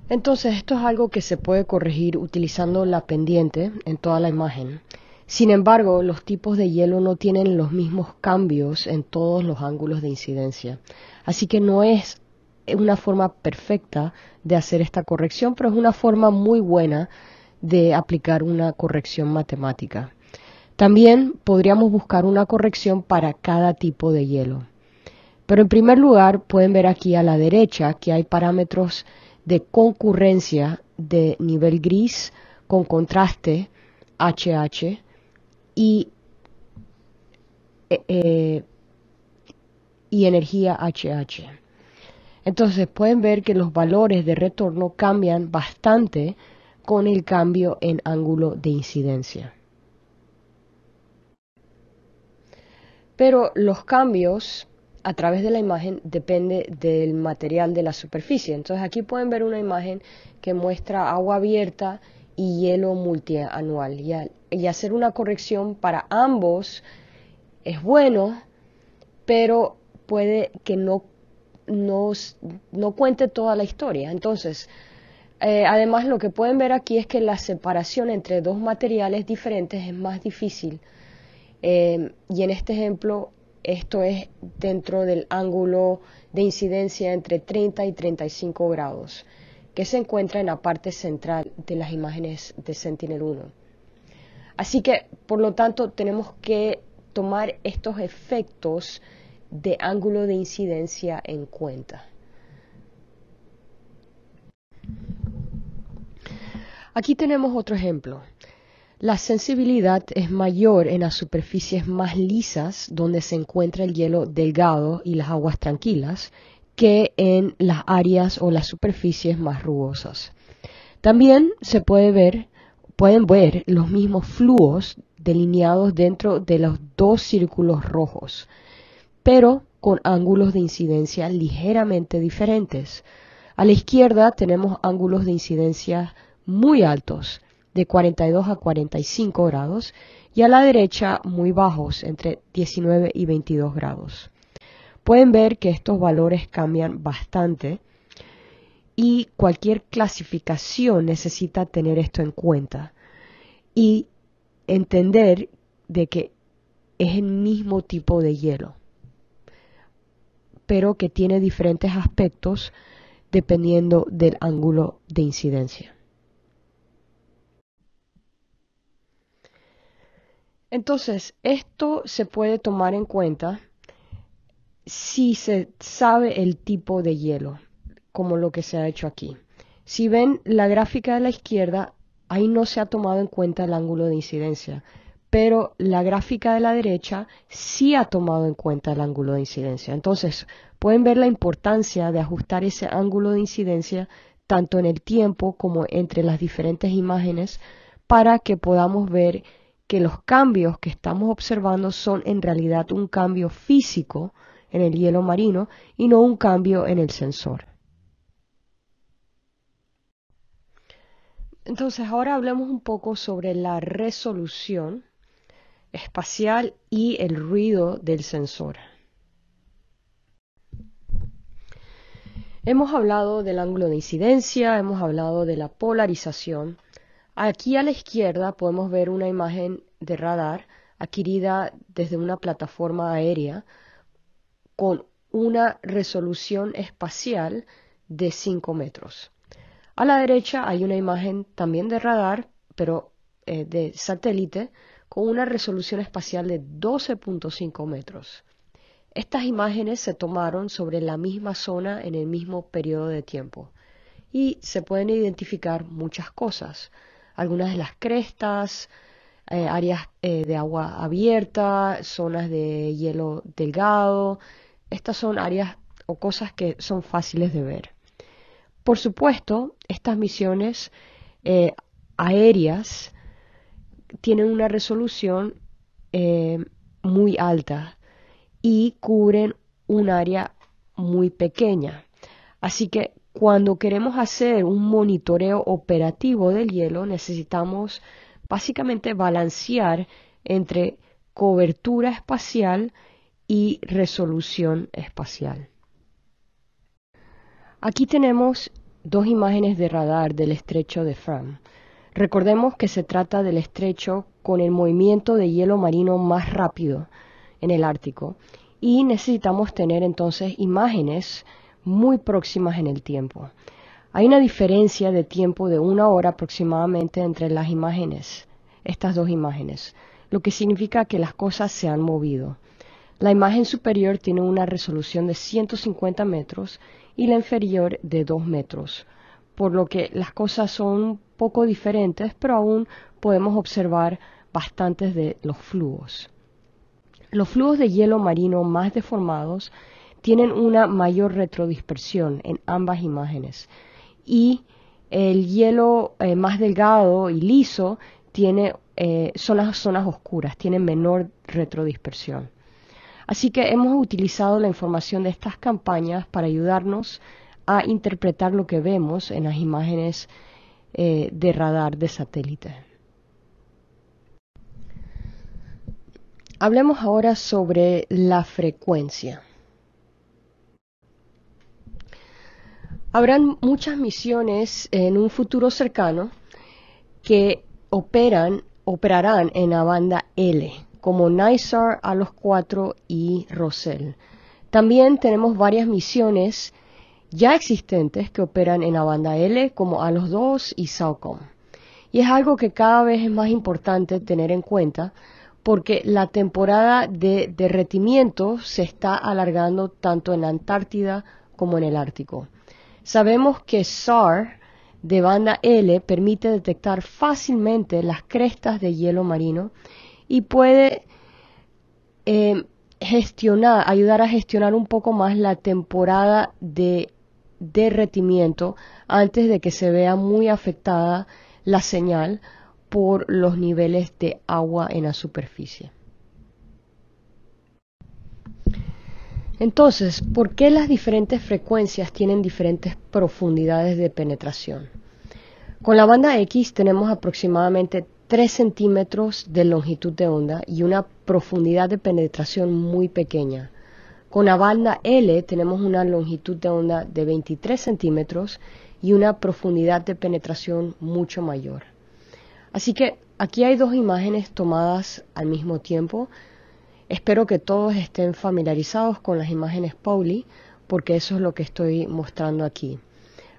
Entonces, esto es algo que se puede corregir utilizando la pendiente en toda la imagen. Sin embargo, los tipos de hielo no tienen los mismos cambios en todos los ángulos de incidencia. Así que no es una forma perfecta de hacer esta corrección, pero es una forma muy buena de aplicar una corrección matemática. También podríamos buscar una corrección para cada tipo de hielo. Pero en primer lugar, pueden ver aquí a la derecha que hay parámetros de concurrencia de nivel gris con contraste HH y, eh, eh, y energía HH. Entonces pueden ver que los valores de retorno cambian bastante con el cambio en ángulo de incidencia. Pero los cambios a través de la imagen depende del material de la superficie. Entonces aquí pueden ver una imagen que muestra agua abierta y hielo multianual. Y, y hacer una corrección para ambos es bueno, pero puede que no no, no cuente toda la historia. Entonces, eh, además lo que pueden ver aquí es que la separación entre dos materiales diferentes es más difícil. Eh, y en este ejemplo, esto es dentro del ángulo de incidencia entre 30 y 35 grados, que se encuentra en la parte central de las imágenes de Sentinel-1. Así que, por lo tanto, tenemos que tomar estos efectos de ángulo de incidencia en cuenta. Aquí tenemos otro ejemplo. La sensibilidad es mayor en las superficies más lisas donde se encuentra el hielo delgado y las aguas tranquilas que en las áreas o las superficies más rugosas. También se puede ver, pueden ver los mismos flujos delineados dentro de los dos círculos rojos pero con ángulos de incidencia ligeramente diferentes. A la izquierda tenemos ángulos de incidencia muy altos, de 42 a 45 grados, y a la derecha muy bajos, entre 19 y 22 grados. Pueden ver que estos valores cambian bastante y cualquier clasificación necesita tener esto en cuenta y entender de que es el mismo tipo de hielo pero que tiene diferentes aspectos dependiendo del ángulo de incidencia. Entonces, esto se puede tomar en cuenta si se sabe el tipo de hielo, como lo que se ha hecho aquí. Si ven la gráfica de la izquierda, ahí no se ha tomado en cuenta el ángulo de incidencia pero la gráfica de la derecha sí ha tomado en cuenta el ángulo de incidencia. Entonces, pueden ver la importancia de ajustar ese ángulo de incidencia tanto en el tiempo como entre las diferentes imágenes para que podamos ver que los cambios que estamos observando son en realidad un cambio físico en el hielo marino y no un cambio en el sensor. Entonces, ahora hablemos un poco sobre la resolución espacial y el ruido del sensor. Hemos hablado del ángulo de incidencia, hemos hablado de la polarización. Aquí a la izquierda podemos ver una imagen de radar adquirida desde una plataforma aérea con una resolución espacial de 5 metros. A la derecha hay una imagen también de radar, pero eh, de satélite, con una resolución espacial de 12.5 metros. Estas imágenes se tomaron sobre la misma zona en el mismo periodo de tiempo y se pueden identificar muchas cosas, algunas de las crestas, eh, áreas eh, de agua abierta, zonas de hielo delgado. Estas son áreas o cosas que son fáciles de ver. Por supuesto, estas misiones eh, aéreas tienen una resolución eh, muy alta y cubren un área muy pequeña. Así que cuando queremos hacer un monitoreo operativo del hielo necesitamos básicamente balancear entre cobertura espacial y resolución espacial. Aquí tenemos dos imágenes de radar del estrecho de Fram. Recordemos que se trata del estrecho con el movimiento de hielo marino más rápido en el Ártico y necesitamos tener entonces imágenes muy próximas en el tiempo. Hay una diferencia de tiempo de una hora aproximadamente entre las imágenes, estas dos imágenes, lo que significa que las cosas se han movido. La imagen superior tiene una resolución de 150 metros y la inferior de 2 metros, por lo que las cosas son poco diferentes, pero aún podemos observar bastantes de los flujos. Los flujos de hielo marino más deformados tienen una mayor retrodispersión en ambas imágenes y el hielo eh, más delgado y liso tiene eh, son las zonas oscuras, tienen menor retrodispersión. Así que hemos utilizado la información de estas campañas para ayudarnos a interpretar lo que vemos en las imágenes eh, de radar de satélite. Hablemos ahora sobre la frecuencia. Habrán muchas misiones en un futuro cercano que operan, operarán en la banda L, como NISAR a los 4 y Rosell. También tenemos varias misiones ya existentes que operan en la banda L como a los 2 y SaoCom, Y es algo que cada vez es más importante tener en cuenta porque la temporada de derretimiento se está alargando tanto en la Antártida como en el Ártico. Sabemos que SAR de banda L permite detectar fácilmente las crestas de hielo marino y puede eh, gestionar, ayudar a gestionar un poco más la temporada de derretimiento antes de que se vea muy afectada la señal por los niveles de agua en la superficie. Entonces, ¿por qué las diferentes frecuencias tienen diferentes profundidades de penetración? Con la banda X tenemos aproximadamente 3 centímetros de longitud de onda y una profundidad de penetración muy pequeña, con la banda L tenemos una longitud de onda de 23 centímetros y una profundidad de penetración mucho mayor. Así que aquí hay dos imágenes tomadas al mismo tiempo. Espero que todos estén familiarizados con las imágenes Pauli porque eso es lo que estoy mostrando aquí.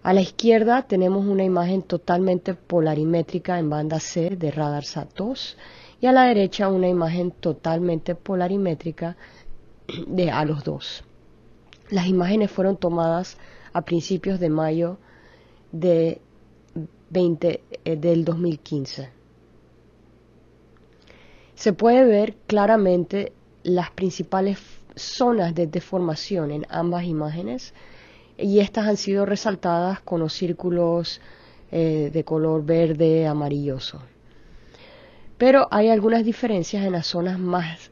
A la izquierda tenemos una imagen totalmente polarimétrica en banda C de RadarSat 2 y a la derecha una imagen totalmente polarimétrica de, a los dos. Las imágenes fueron tomadas a principios de mayo de 20, eh, del 2015. Se puede ver claramente las principales zonas de deformación en ambas imágenes y estas han sido resaltadas con los círculos eh, de color verde amarilloso. Pero hay algunas diferencias en las zonas más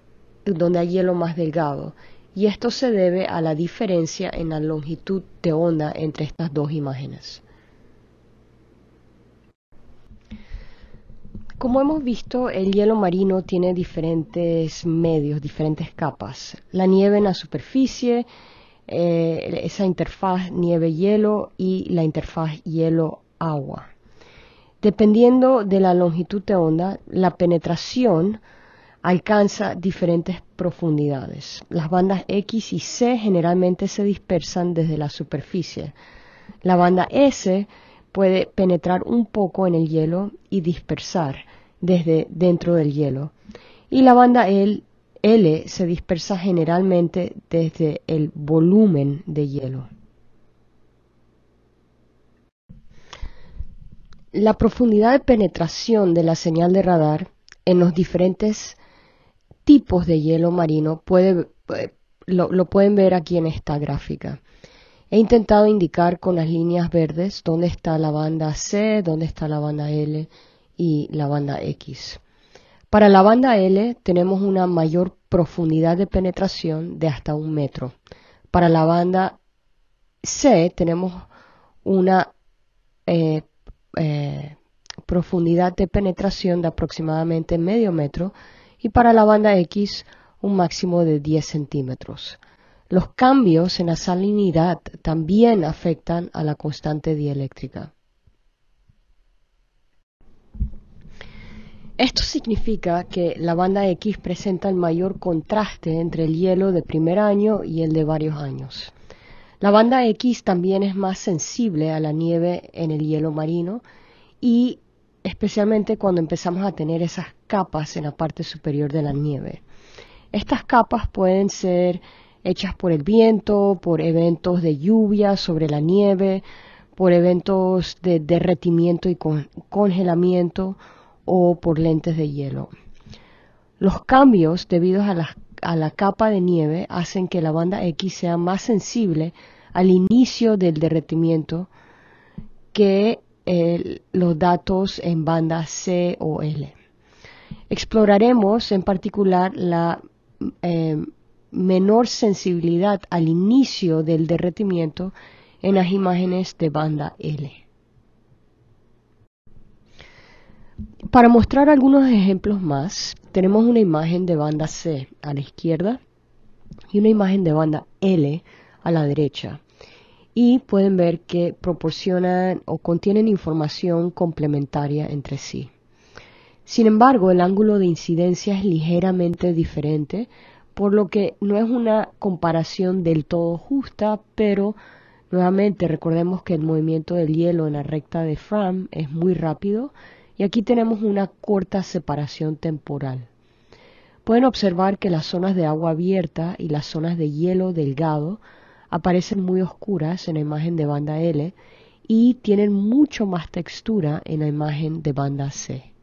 donde hay hielo más delgado, y esto se debe a la diferencia en la longitud de onda entre estas dos imágenes. Como hemos visto, el hielo marino tiene diferentes medios, diferentes capas. La nieve en la superficie, eh, esa interfaz nieve-hielo y la interfaz hielo-agua. Dependiendo de la longitud de onda, la penetración alcanza diferentes profundidades. Las bandas X y C generalmente se dispersan desde la superficie. La banda S puede penetrar un poco en el hielo y dispersar desde dentro del hielo. Y la banda L, se dispersa generalmente desde el volumen de hielo. La profundidad de penetración de la señal de radar en los diferentes tipos de hielo marino puede, eh, lo, pueden ver aquí en esta gráfica. He intentado indicar con las líneas verdes dónde está la banda C, dónde está la banda L y la banda X. Para la banda L tenemos una mayor profundidad de penetración de hasta un metro. Para la banda C tenemos una eh, eh, profundidad de penetración de aproximadamente medio metro y para la banda X un máximo de 10 centímetros. Los cambios en la salinidad también afectan a la constante dieléctrica. Esto significa que la banda X presenta el mayor contraste entre el hielo de primer año y el de varios años. La banda X también es más sensible a la nieve en el hielo marino y especialmente cuando empezamos a tener esas capas en la parte superior de la nieve. Estas capas pueden ser hechas por el viento, por eventos de lluvia sobre la nieve, por eventos de derretimiento y congelamiento o por lentes de hielo. Los cambios debidos a la, a la capa de nieve hacen que la banda X sea más sensible al inicio del derretimiento que los datos en banda C o L. Exploraremos en particular la eh, menor sensibilidad al inicio del derretimiento en las imágenes de banda L. Para mostrar algunos ejemplos más, tenemos una imagen de banda C a la izquierda y una imagen de banda L a la derecha y pueden ver que proporcionan o contienen información complementaria entre sí. Sin embargo, el ángulo de incidencia es ligeramente diferente, por lo que no es una comparación del todo justa, pero nuevamente recordemos que el movimiento del hielo en la recta de Fram es muy rápido y aquí tenemos una corta separación temporal. Pueden observar que las zonas de agua abierta y las zonas de hielo delgado aparecen muy oscuras en la imagen de banda L y tienen mucho más textura en la imagen de banda C.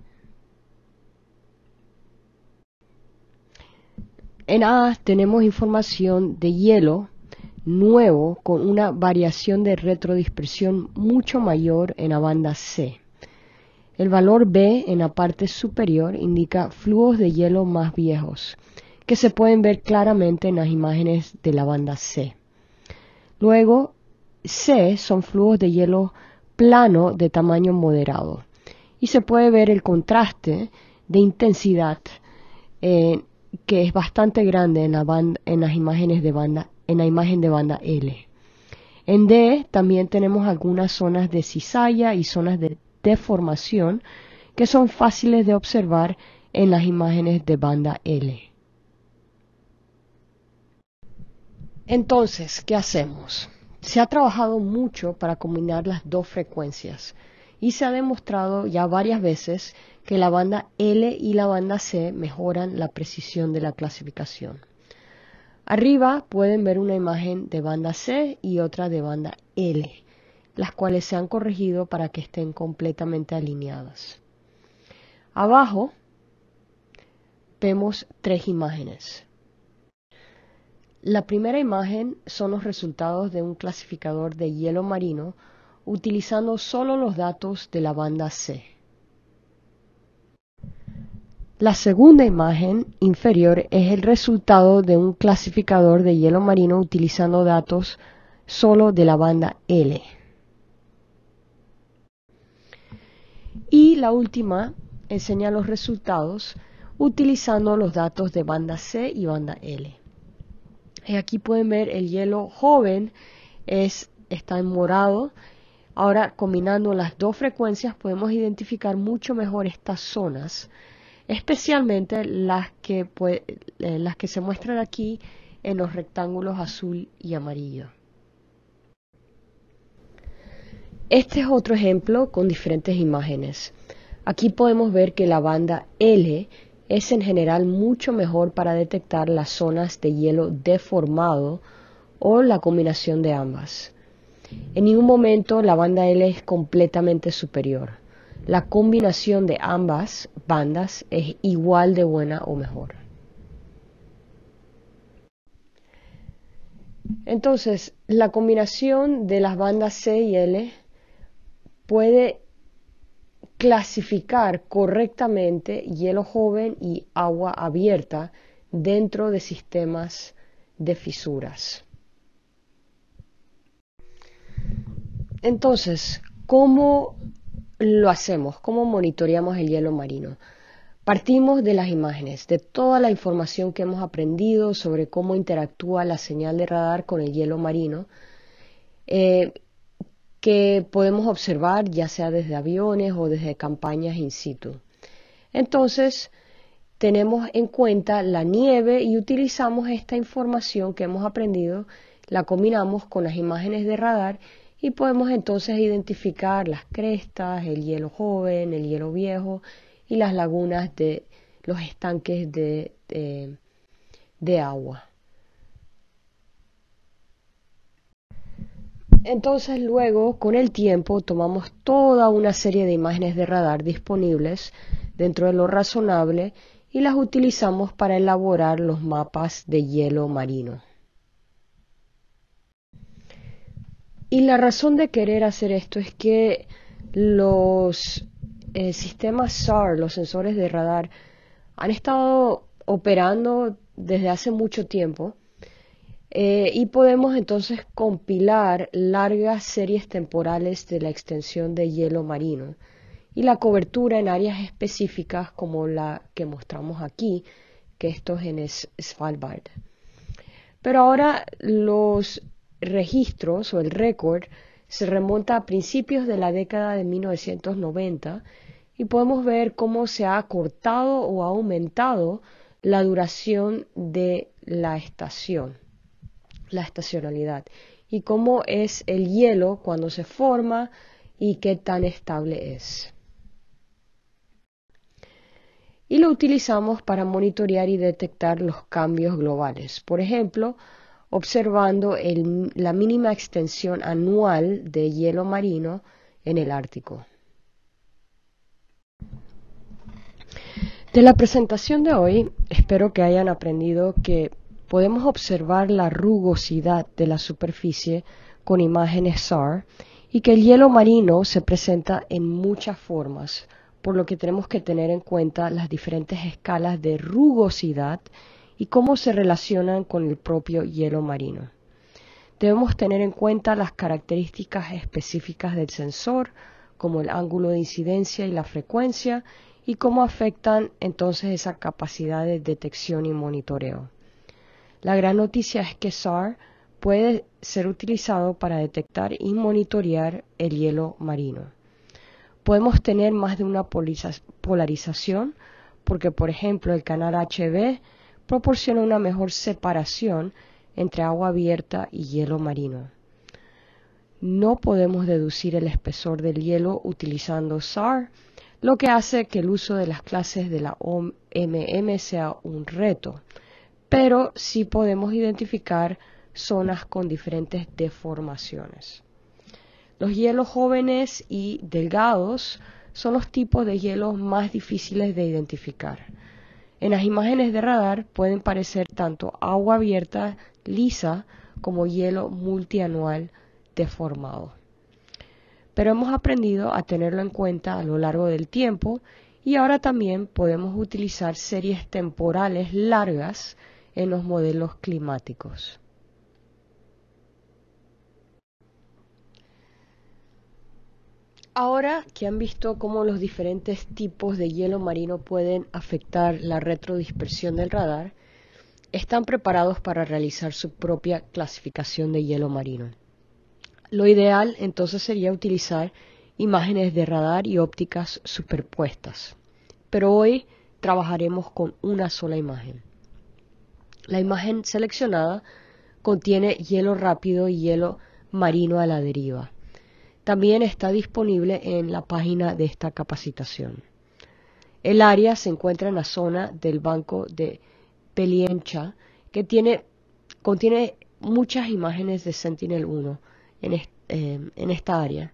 En A tenemos información de hielo nuevo con una variación de retrodispersión mucho mayor en la banda C. El valor B en la parte superior indica flujos de hielo más viejos, que se pueden ver claramente en las imágenes de la banda C. Luego, C son flujos de hielo plano de tamaño moderado. Y se puede ver el contraste de intensidad eh, que es bastante grande en, la las en la imagen de banda L. En D también tenemos algunas zonas de cizalla y zonas de deformación que son fáciles de observar en las imágenes de banda L. Entonces, ¿qué hacemos? Se ha trabajado mucho para combinar las dos frecuencias y se ha demostrado ya varias veces que la banda L y la banda C mejoran la precisión de la clasificación. Arriba pueden ver una imagen de banda C y otra de banda L, las cuales se han corregido para que estén completamente alineadas. Abajo vemos tres imágenes. La primera imagen son los resultados de un clasificador de hielo marino utilizando solo los datos de la banda C. La segunda imagen inferior es el resultado de un clasificador de hielo marino utilizando datos solo de la banda L. Y la última enseña los resultados utilizando los datos de banda C y banda L. Eh, aquí pueden ver el hielo joven está en morado. Ahora, combinando las dos frecuencias, podemos identificar mucho mejor estas zonas, especialmente eh, las que se muestran aquí en los rectángulos azul y amarillo. Este es otro ejemplo con diferentes imágenes. Aquí podemos ver que la banda L es en general mucho mejor para detectar las zonas de hielo deformado o la combinación de ambas. En ningún momento la banda L es completamente superior. La combinación de ambas bandas es igual de buena o mejor. Entonces, la combinación de las bandas C y L puede clasificar correctamente hielo joven y agua abierta dentro de sistemas de fisuras. Entonces, ¿cómo lo hacemos? ¿Cómo monitoreamos el hielo marino? Partimos de las imágenes, de toda la información que hemos aprendido sobre cómo interactúa la señal de radar con el hielo marino. Eh, que podemos observar ya sea desde aviones o desde campañas in situ. Entonces, tenemos en cuenta la nieve y utilizamos esta información que hemos aprendido, la combinamos con las imágenes de radar y podemos entonces identificar las crestas, el hielo joven, el hielo viejo y las lagunas de los estanques de, agua. Entonces luego, con el tiempo, tomamos toda una serie de imágenes de radar disponibles dentro de lo razonable y las utilizamos para elaborar los mapas de hielo marino. Y la razón de querer hacer esto es que los eh, sistemas SAR, los sensores de radar, han estado operando desde hace mucho tiempo eh, y podemos entonces compilar largas series temporales de la extensión de hielo marino y la cobertura en áreas específicas como la que mostramos aquí, que esto es en Svalbard. Pero ahora los registros o el récord se remonta a principios de la década de 1990 y podemos ver cómo se ha acortado o ha aumentado la duración de la estación la estacionalidad y cómo es el hielo cuando se forma y qué tan estable es. Y lo utilizamos para monitorear y detectar los cambios globales. Por ejemplo, observando la mínima extensión anual de hielo marino en el Ártico. De la presentación de hoy, espero que hayan aprendido que podemos observar la rugosidad de la superficie con imágenes SAR y que el hielo marino se presenta en muchas formas, por lo que tenemos que tener en cuenta las diferentes escalas de rugosidad y cómo se relacionan con el propio hielo marino. Debemos tener en cuenta las características específicas del sensor, como el ángulo de incidencia y la frecuencia, y cómo afectan entonces esa capacidad de detección y monitoreo. La gran noticia es que SAR puede ser utilizado para detectar y monitorear el hielo marino. Podemos tener más de una polarización porque, por ejemplo, el canal HB proporciona una mejor separación entre agua abierta y hielo marino. No podemos deducir el espesor del hielo utilizando SAR, lo que hace que el uso de las clases de la OMM sea un reto pero sí podemos identificar zonas con diferentes deformaciones. Los hielos jóvenes y delgados son los tipos de hielos más difíciles de identificar. En las imágenes de radar pueden parecer tanto agua abierta lisa como hielo multianual deformado. Pero hemos aprendido a tenerlo en cuenta a lo largo del tiempo y ahora también podemos utilizar series temporales largas en los modelos climáticos. Ahora que han visto cómo los diferentes tipos de hielo marino pueden afectar la retrodispersión del radar, están preparados para realizar su propia clasificación de hielo marino. Lo ideal entonces sería utilizar imágenes de radar y ópticas superpuestas, pero hoy trabajaremos con una sola imagen. La imagen seleccionada contiene hielo rápido y hielo marino a la deriva. También está disponible en la página de esta capacitación. El área se encuentra en la zona del banco de Peliencha, que tiene, contiene muchas imágenes de Sentinel-1 en, eh, en esta área.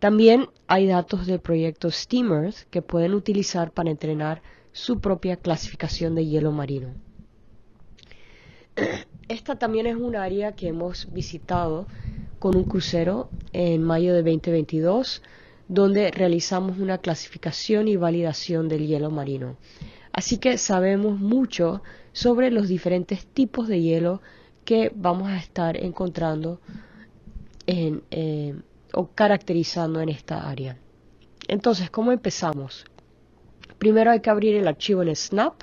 También hay datos del proyecto Steamers que pueden utilizar para entrenar su propia clasificación de hielo marino. Esta también es un área que hemos visitado con un crucero en mayo de 2022, donde realizamos una clasificación y validación del hielo marino. Así que sabemos mucho sobre los diferentes tipos de hielo que vamos a estar encontrando eh, o caracterizando en esta área. Entonces, ¿cómo empezamos? Primero hay que abrir el archivo en Snap.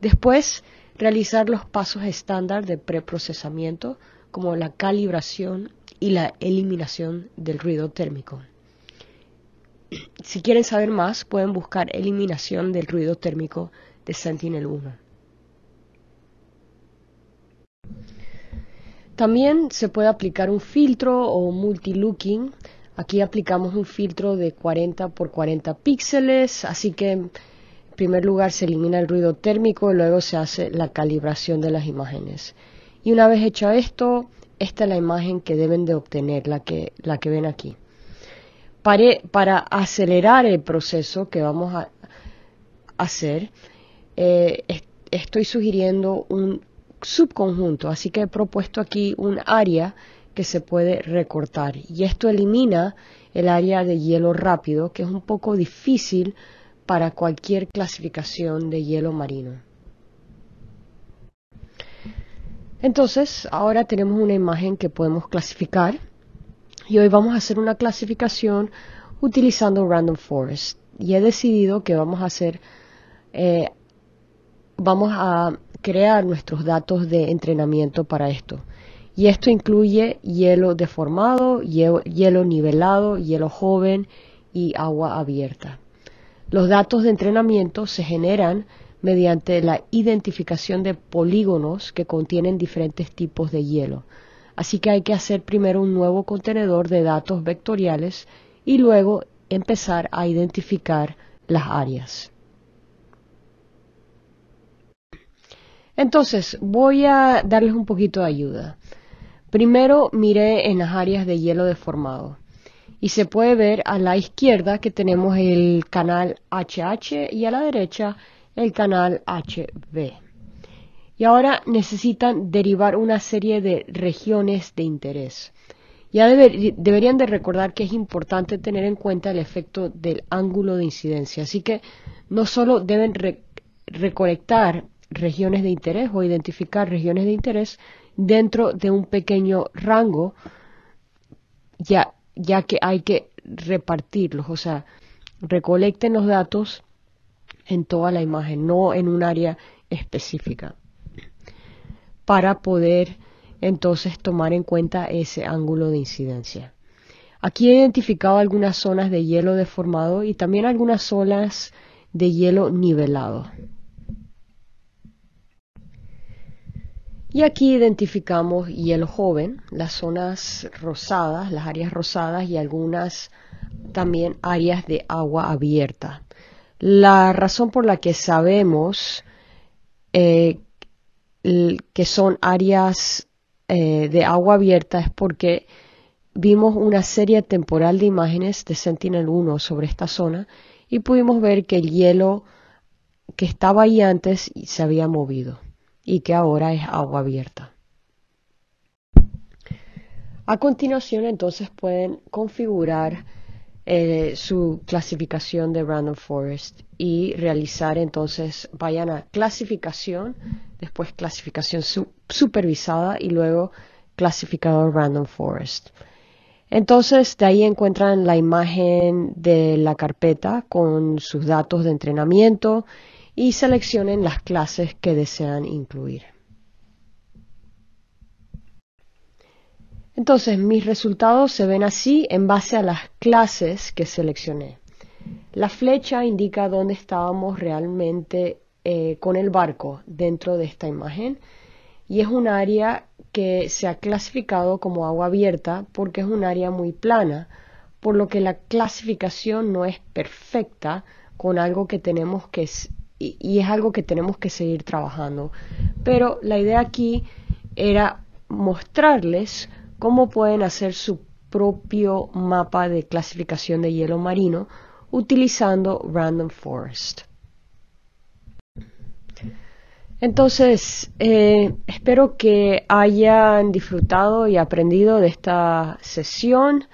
Después realizar los pasos estándar de preprocesamiento como la calibración y la eliminación del ruido térmico. Si quieren saber más, pueden buscar eliminación del ruido térmico de Sentinel-1. También se puede aplicar un filtro o multi-looking. Aquí aplicamos un filtro de 40 por 40 píxeles, así que primer lugar se elimina el ruido térmico y luego se hace la calibración de las imágenes. Y una vez hecho esto, esta es la imagen que deben de obtener, la que, la que ven aquí. Para, para acelerar el proceso que vamos a hacer, eh, estoy sugiriendo un subconjunto, así que he propuesto aquí un área que se puede recortar y esto elimina el área de hielo rápido, que es un poco difícil para cualquier clasificación de hielo marino. Entonces, ahora tenemos una imagen que podemos clasificar y hoy vamos a hacer una clasificación utilizando Random Forest y he decidido que vamos a hacer eh, vamos a crear nuestros datos de entrenamiento para esto y esto incluye hielo deformado, hielo nivelado, hielo joven y agua abierta. Los datos de entrenamiento se generan mediante la identificación de polígonos que contienen diferentes tipos de hielo. Así que hay que hacer primero un nuevo contenedor de datos vectoriales y luego empezar a identificar las áreas. Entonces, voy a darles un poquito de ayuda. Primero miré en las áreas de hielo deformado y se puede ver a la izquierda que tenemos el canal HH y a la derecha el canal HB. Y ahora necesitan derivar una serie de regiones de interés. Ya deberían de recordar que es importante tener en cuenta el efecto del ángulo de incidencia. Así que no solo deben recolectar regiones de interés o identificar regiones de interés dentro de un pequeño rango, ya ya que hay que repartirlos, o sea, recolecten los datos en toda la imagen, no en un área específica, para poder entonces tomar en cuenta ese ángulo de incidencia. Aquí he identificado algunas zonas de hielo deformado y también algunas zonas de hielo nivelado. Y aquí identificamos hielo joven, las zonas rosadas, las áreas rosadas y algunas también áreas de agua abierta. La razón por la que sabemos eh, que son áreas eh, de agua abierta es porque vimos una serie temporal de imágenes de Sentinel-1 sobre esta zona y pudimos ver que el hielo que estaba ahí antes se había movido y que ahora es agua abierta. A continuación entonces pueden configurar eh, su clasificación de Random Forest y realizar entonces, vayan a clasificación, después clasificación supervisada y luego clasificador Random Forest. Entonces, de ahí encuentran la imagen de la carpeta con sus datos de entrenamiento y seleccionen las clases que desean incluir. Entonces, mis resultados se ven así en base a las clases que seleccioné. La flecha indica dónde estábamos realmente eh, con el barco dentro de esta imagen y es un área que se ha clasificado como agua abierta porque es un área muy plana, por lo que la clasificación no es perfecta con algo que tenemos que y, es algo que tenemos que seguir trabajando. Pero la idea aquí era mostrarles cómo pueden hacer su propio mapa de clasificación de hielo marino utilizando Random Forest. Entonces, eh, espero que hayan disfrutado y aprendido de esta sesión.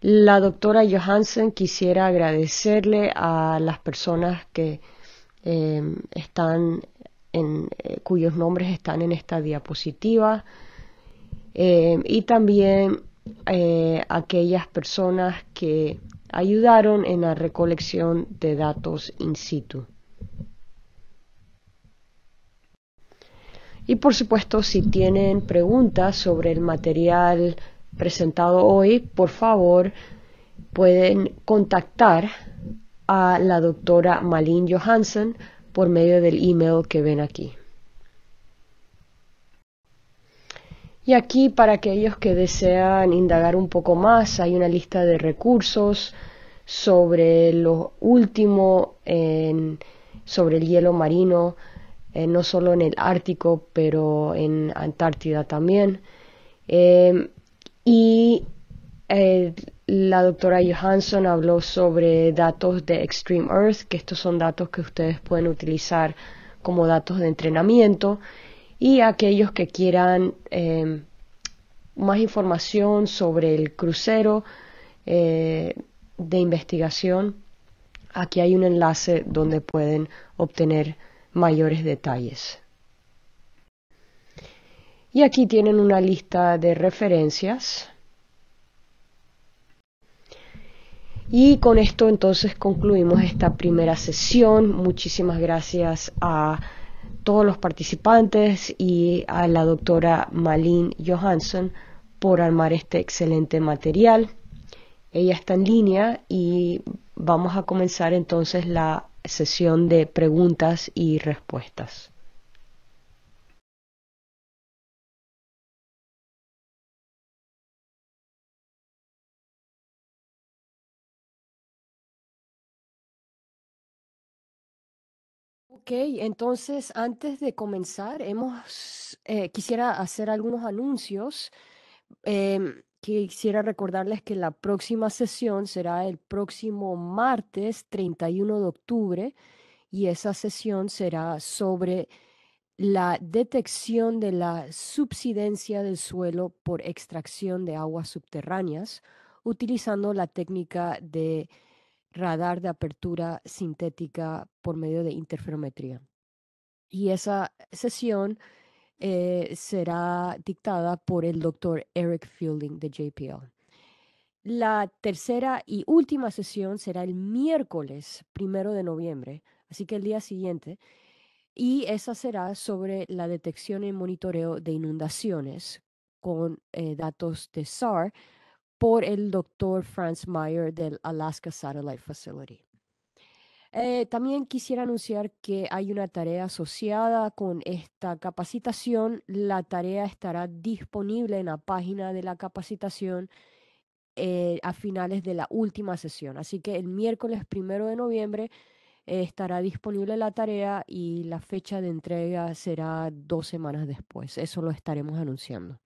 La doctora Johansen quisiera agradecerle a las personas que Em, están en, eh, cuyos nombres están en esta diapositiva em, y también eh, aquellas personas que ayudaron en la recolección de datos in situ. Y por supuesto, si tienen preguntas sobre el material presentado hoy, por favor pueden contactar a la doctora Malin Johansson por medio del email que ven aquí. Y aquí para aquellos que desean indagar un poco más, hay una lista de recursos sobre lo último sobre el hielo marino, eh, no solo en el Ártico, pero en Antártida también. Eh, y eh, la doctora Johansson habló sobre datos de Extreme Earth, que estos son datos que ustedes pueden utilizar como datos de entrenamiento y aquellos que quieran em, más información sobre el crucero eh, de investigación, aquí hay un enlace donde pueden obtener mayores detalles. Y aquí tienen una lista de referencias Y con esto entonces concluimos esta primera sesión. Muchísimas gracias a todos los participantes y a la doctora Malin Johansson por armar este excelente material. Ella está en línea y vamos a comenzar entonces la sesión de preguntas y respuestas. Ok, entonces antes de comenzar, eh, quisiera hacer algunos anuncios. Em, quisiera recordarles que la próxima sesión será el próximo martes 31 de octubre y esa sesión será sobre la detección de la subsidencia del suelo por extracción de aguas subterráneas utilizando la técnica de radar de apertura sintética por medio de interferometría. Y esa sesión eh, será dictada por el doctor Eric Fielding de JPL. La tercera y última sesión será el miércoles primero de noviembre, así que el día siguiente, y esa será sobre la detección y monitoreo de inundaciones con eh, datos de SAR por el doctor Franz Meyer del Alaska Satellite Facility. Eh, también quisiera anunciar que hay una tarea asociada con esta capacitación. La tarea estará disponible en la página de la capacitación eh, a finales de la última sesión. Así que el miércoles primero de noviembre eh, estará disponible la tarea y la fecha de entrega será dos semanas después. Eso lo estaremos anunciando.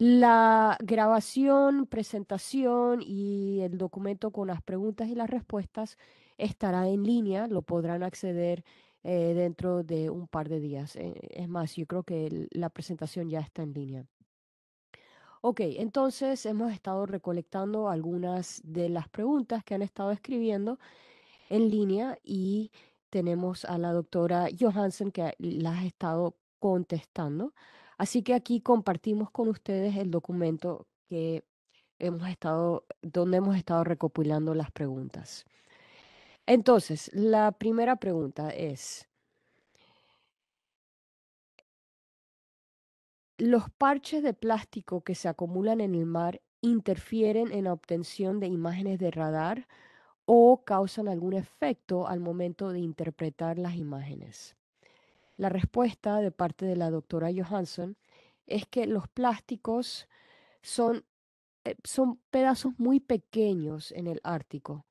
La grabación, presentación y el documento con las preguntas y las respuestas estará en línea, lo podrán acceder eh, dentro de un par de días. Eh, es más, yo creo que la presentación ya está en línea. Ok, entonces hemos estado recolectando algunas de las preguntas que han estado escribiendo en línea y tenemos a la doctora Johansen que las ha estado contestando. Así que aquí compartimos con ustedes el documento que hemos estado, donde hemos estado recopilando las preguntas. Entonces, la primera pregunta es, ¿los parches de plástico que se acumulan en el mar interfieren en la obtención de imágenes de radar o causan algún efecto al momento de interpretar las imágenes? La respuesta de parte de la doctora Johansson es que los plásticos son, eh, son pedazos muy pequeños en el Ártico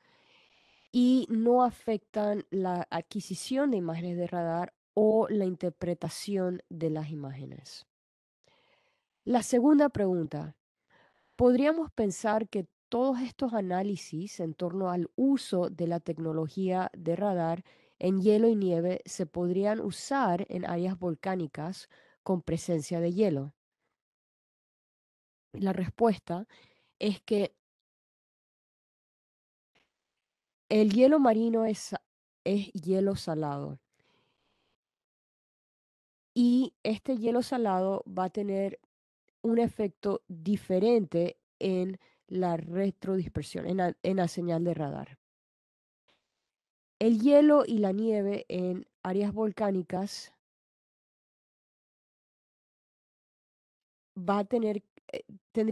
y no afectan la adquisición de imágenes de radar o la interpretación de las imágenes. La segunda pregunta, podríamos pensar que todos estos análisis en torno al uso de la tecnología de radar en hielo y nieve se podrían usar en áreas volcánicas con presencia de hielo? La respuesta es que el hielo marino es, hielo salado. Y este hielo salado va a tener un efecto diferente en la retrodispersión, en la señal de radar. El hielo y la nieve en áreas volcánicas va a tener, eh,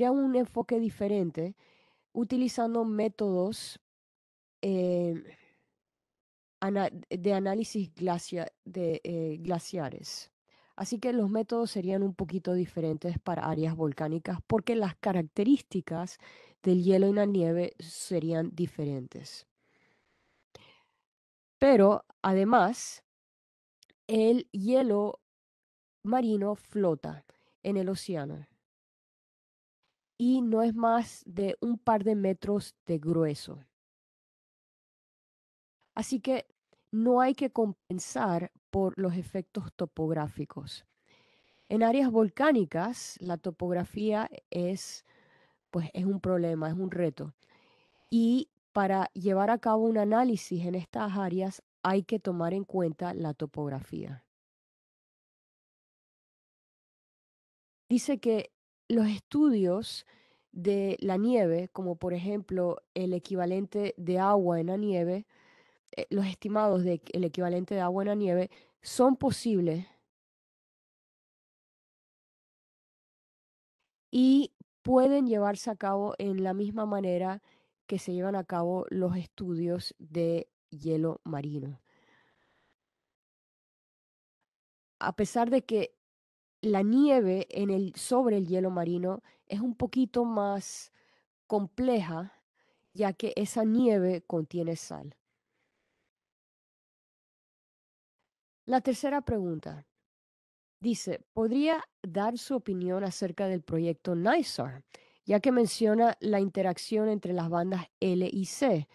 un enfoque diferente utilizando métodos em, de análisis de eh, glaciares. Así que los métodos serían un poquito diferentes para áreas volcánicas porque las características del hielo y la nieve serían diferentes. Pero además, el hielo marino flota en el océano y no es más de un par de metros de grueso. Así que no hay que compensar por los efectos topográficos. En áreas volcánicas, la topografía es, pues, es un problema, es un reto. Y para llevar a cabo un análisis en estas áreas hay que tomar en cuenta la topografía. Dice que los estudios de la nieve, como por ejemplo el equivalente de agua en la nieve, eh, los estimados del equivalente de agua en la nieve, son posibles y pueden llevarse a cabo en la misma manera que se llevan a cabo los estudios de hielo marino. A pesar de que la nieve sobre el hielo marino es un poquito más compleja, ya que esa nieve contiene sal. La tercera pregunta dice, ¿podría dar su opinión acerca del proyecto NYSAR? ya que menciona la interacción entre las bandas L y C.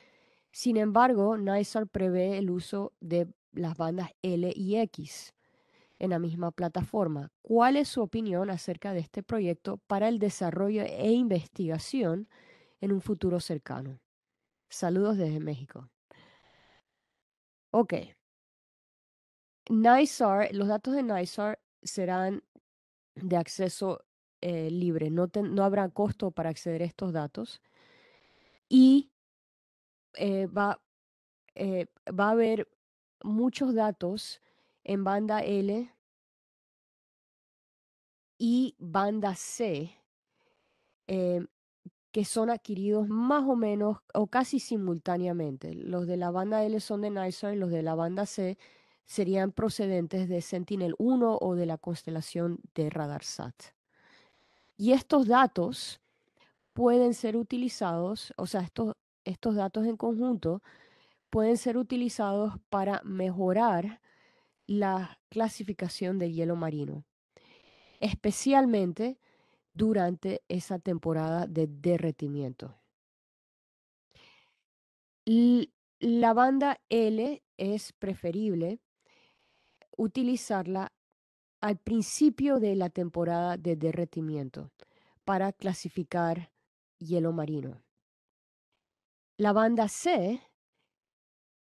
Sin embargo, NYSAR prevé el uso de las bandas L y X en la misma plataforma. ¿Cuál es su opinión acerca de este proyecto para el desarrollo e investigación en un futuro cercano? Saludos desde México. Ok. NYSAR, los datos de NYSAR serán de acceso eh, libre, no, habrá costo para acceder a estos datos y eh, eh, va, a haber muchos datos en banda L y banda C em, que son adquiridos más o menos o casi simultáneamente. Los de la banda L son de y los de la banda C serían procedentes de Sentinel-1 o de la constelación de RadarSat. Y estos datos pueden ser utilizados, o sea, estos, estos datos en conjunto pueden ser utilizados para mejorar la clasificación del hielo marino, especialmente durante esa temporada de derretimiento. la banda L es preferible utilizarla al principio de la temporada de derretimiento para clasificar hielo marino. La banda C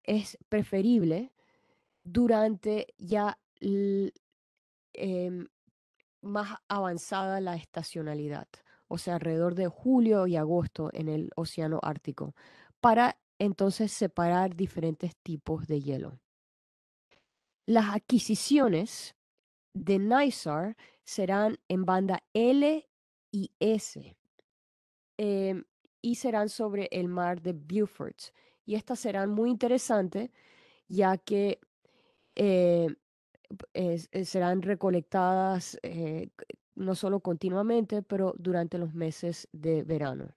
es preferible durante ya em, más avanzada la estacionalidad, o sea, alrededor de julio y agosto en el Océano Ártico, para entonces separar diferentes tipos de hielo. Las adquisiciones de NYSAR serán en banda L y S em, y serán sobre el mar de Beaufort. Y estas serán muy interesantes ya que eh, eh, serán recolectadas eh, no solo continuamente, pero durante los meses de verano.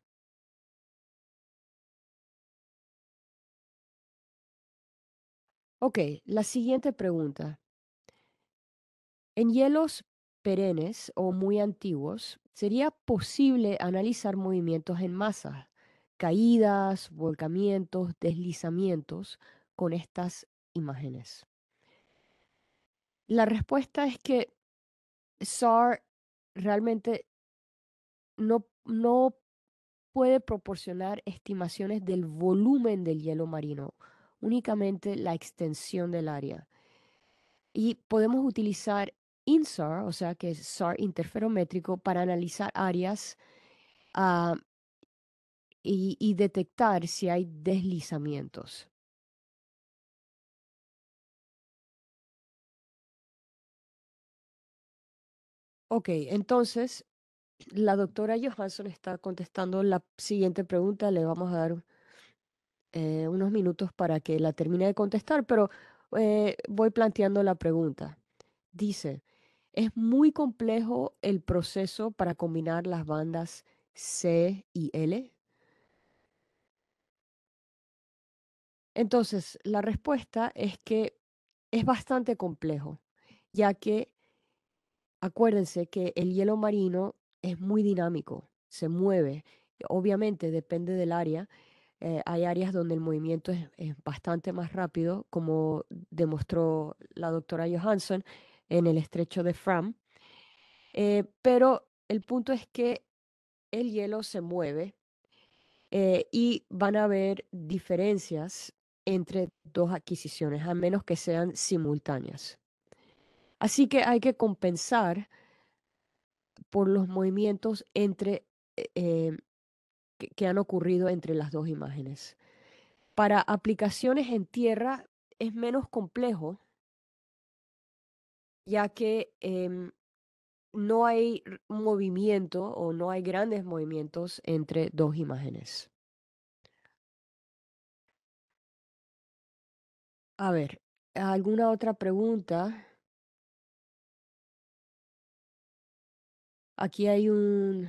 Ok, la siguiente pregunta. En hielos perennes o muy antiguos, sería posible analizar movimientos en masa, caídas, volcamientos, deslizamientos con estas imágenes. La respuesta es que SAR realmente no, no puede proporcionar estimaciones del volumen del hielo marino, únicamente la extensión del área. Y podemos utilizar INSAR, o sea que es SAR interferométrico, para analizar áreas ah, y, detectar si hay deslizamientos. Ok, entonces la doctora Johansson está contestando la siguiente pregunta. Le vamos a dar eh, unos minutos para que la termine de contestar, pero eh, voy planteando la pregunta. Dice, es muy complejo el proceso para combinar las bandas C y L. Entonces, la respuesta es que es bastante complejo, ya que acuérdense que el hielo marino es muy dinámico, se mueve. Obviamente depende del área. Eh, hay áreas donde el movimiento es, es, bastante más rápido, como demostró la doctora Johansson, en el estrecho de Fram. Eh, pero el punto es que el hielo se mueve eh, y van a haber diferencias entre dos adquisiciones, a menos que sean simultáneas. Así que hay que compensar por los movimientos entre, eh, que han ocurrido entre las dos imágenes. Para aplicaciones en tierra es menos complejo ya que em, no hay movimiento o no hay grandes movimientos entre dos imágenes. A ver, ¿alguna otra pregunta? Aquí hay un...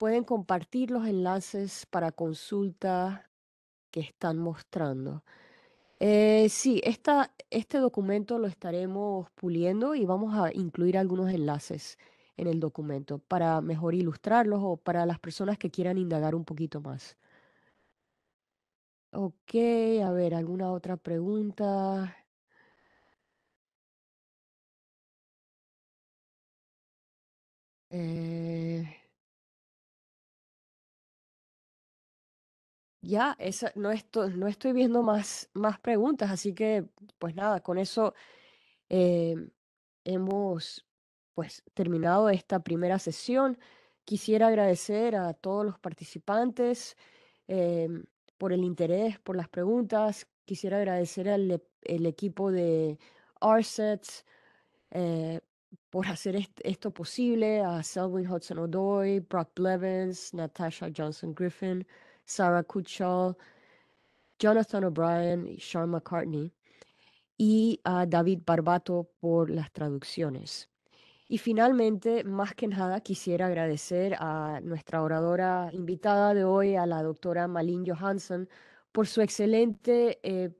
Pueden compartir los enlaces para consulta que están mostrando. Eh, sí, esta, este documento lo estaremos puliendo y vamos a incluir algunos enlaces en el documento para mejor ilustrarlos o para las personas que quieran indagar un poquito más. Ok, a ver, ¿alguna otra pregunta? Eh... Ya, no, estoy, no estoy viendo más, más preguntas, así que pues nada, con eso em, hemos pues terminado esta primera sesión. Quisiera agradecer a todos los participantes em, por el interés, por las preguntas. Quisiera agradecer al el equipo de RSETS e eh, por hacer esto posible, a Selwyn hudson O'Doy, Brock Blevins, Natasha Johnson-Griffin. Sarah Kutschall, Jonathan O'Brien y Sean McCartney, y a David Barbato por las traducciones. Y finalmente, más que nada, quisiera agradecer a nuestra oradora invitada de hoy, a la doctora Malin Johansson, por su excelente eh,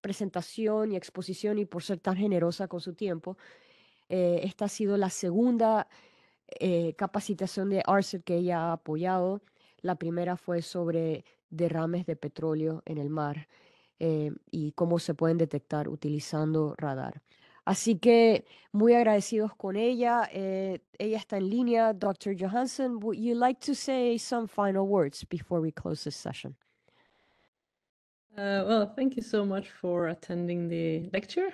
presentación y exposición y por ser tan generosa con su tiempo. Eh, esta ha sido la segunda eh, capacitación de ARCET que ella ha apoyado la primera fue sobre derrames de petróleo en el mar eh, y cómo se pueden detectar utilizando radar. Así que muy agradecidos con ella. Eh, ella está en línea. Dr. Johansson, would you like to say some final words before we close this session? Uh, well, thank you so much for attending the lecture.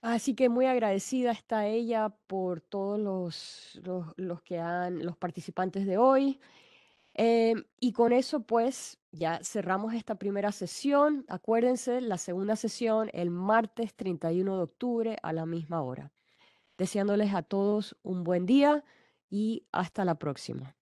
Así que muy agradecida está ella por todos los, los, que han, los participantes de hoy. Em, y con eso, pues, ya cerramos esta primera sesión. Acuérdense, la segunda sesión el martes 31 de octubre a la misma hora. Deseándoles a todos un buen día y hasta la próxima.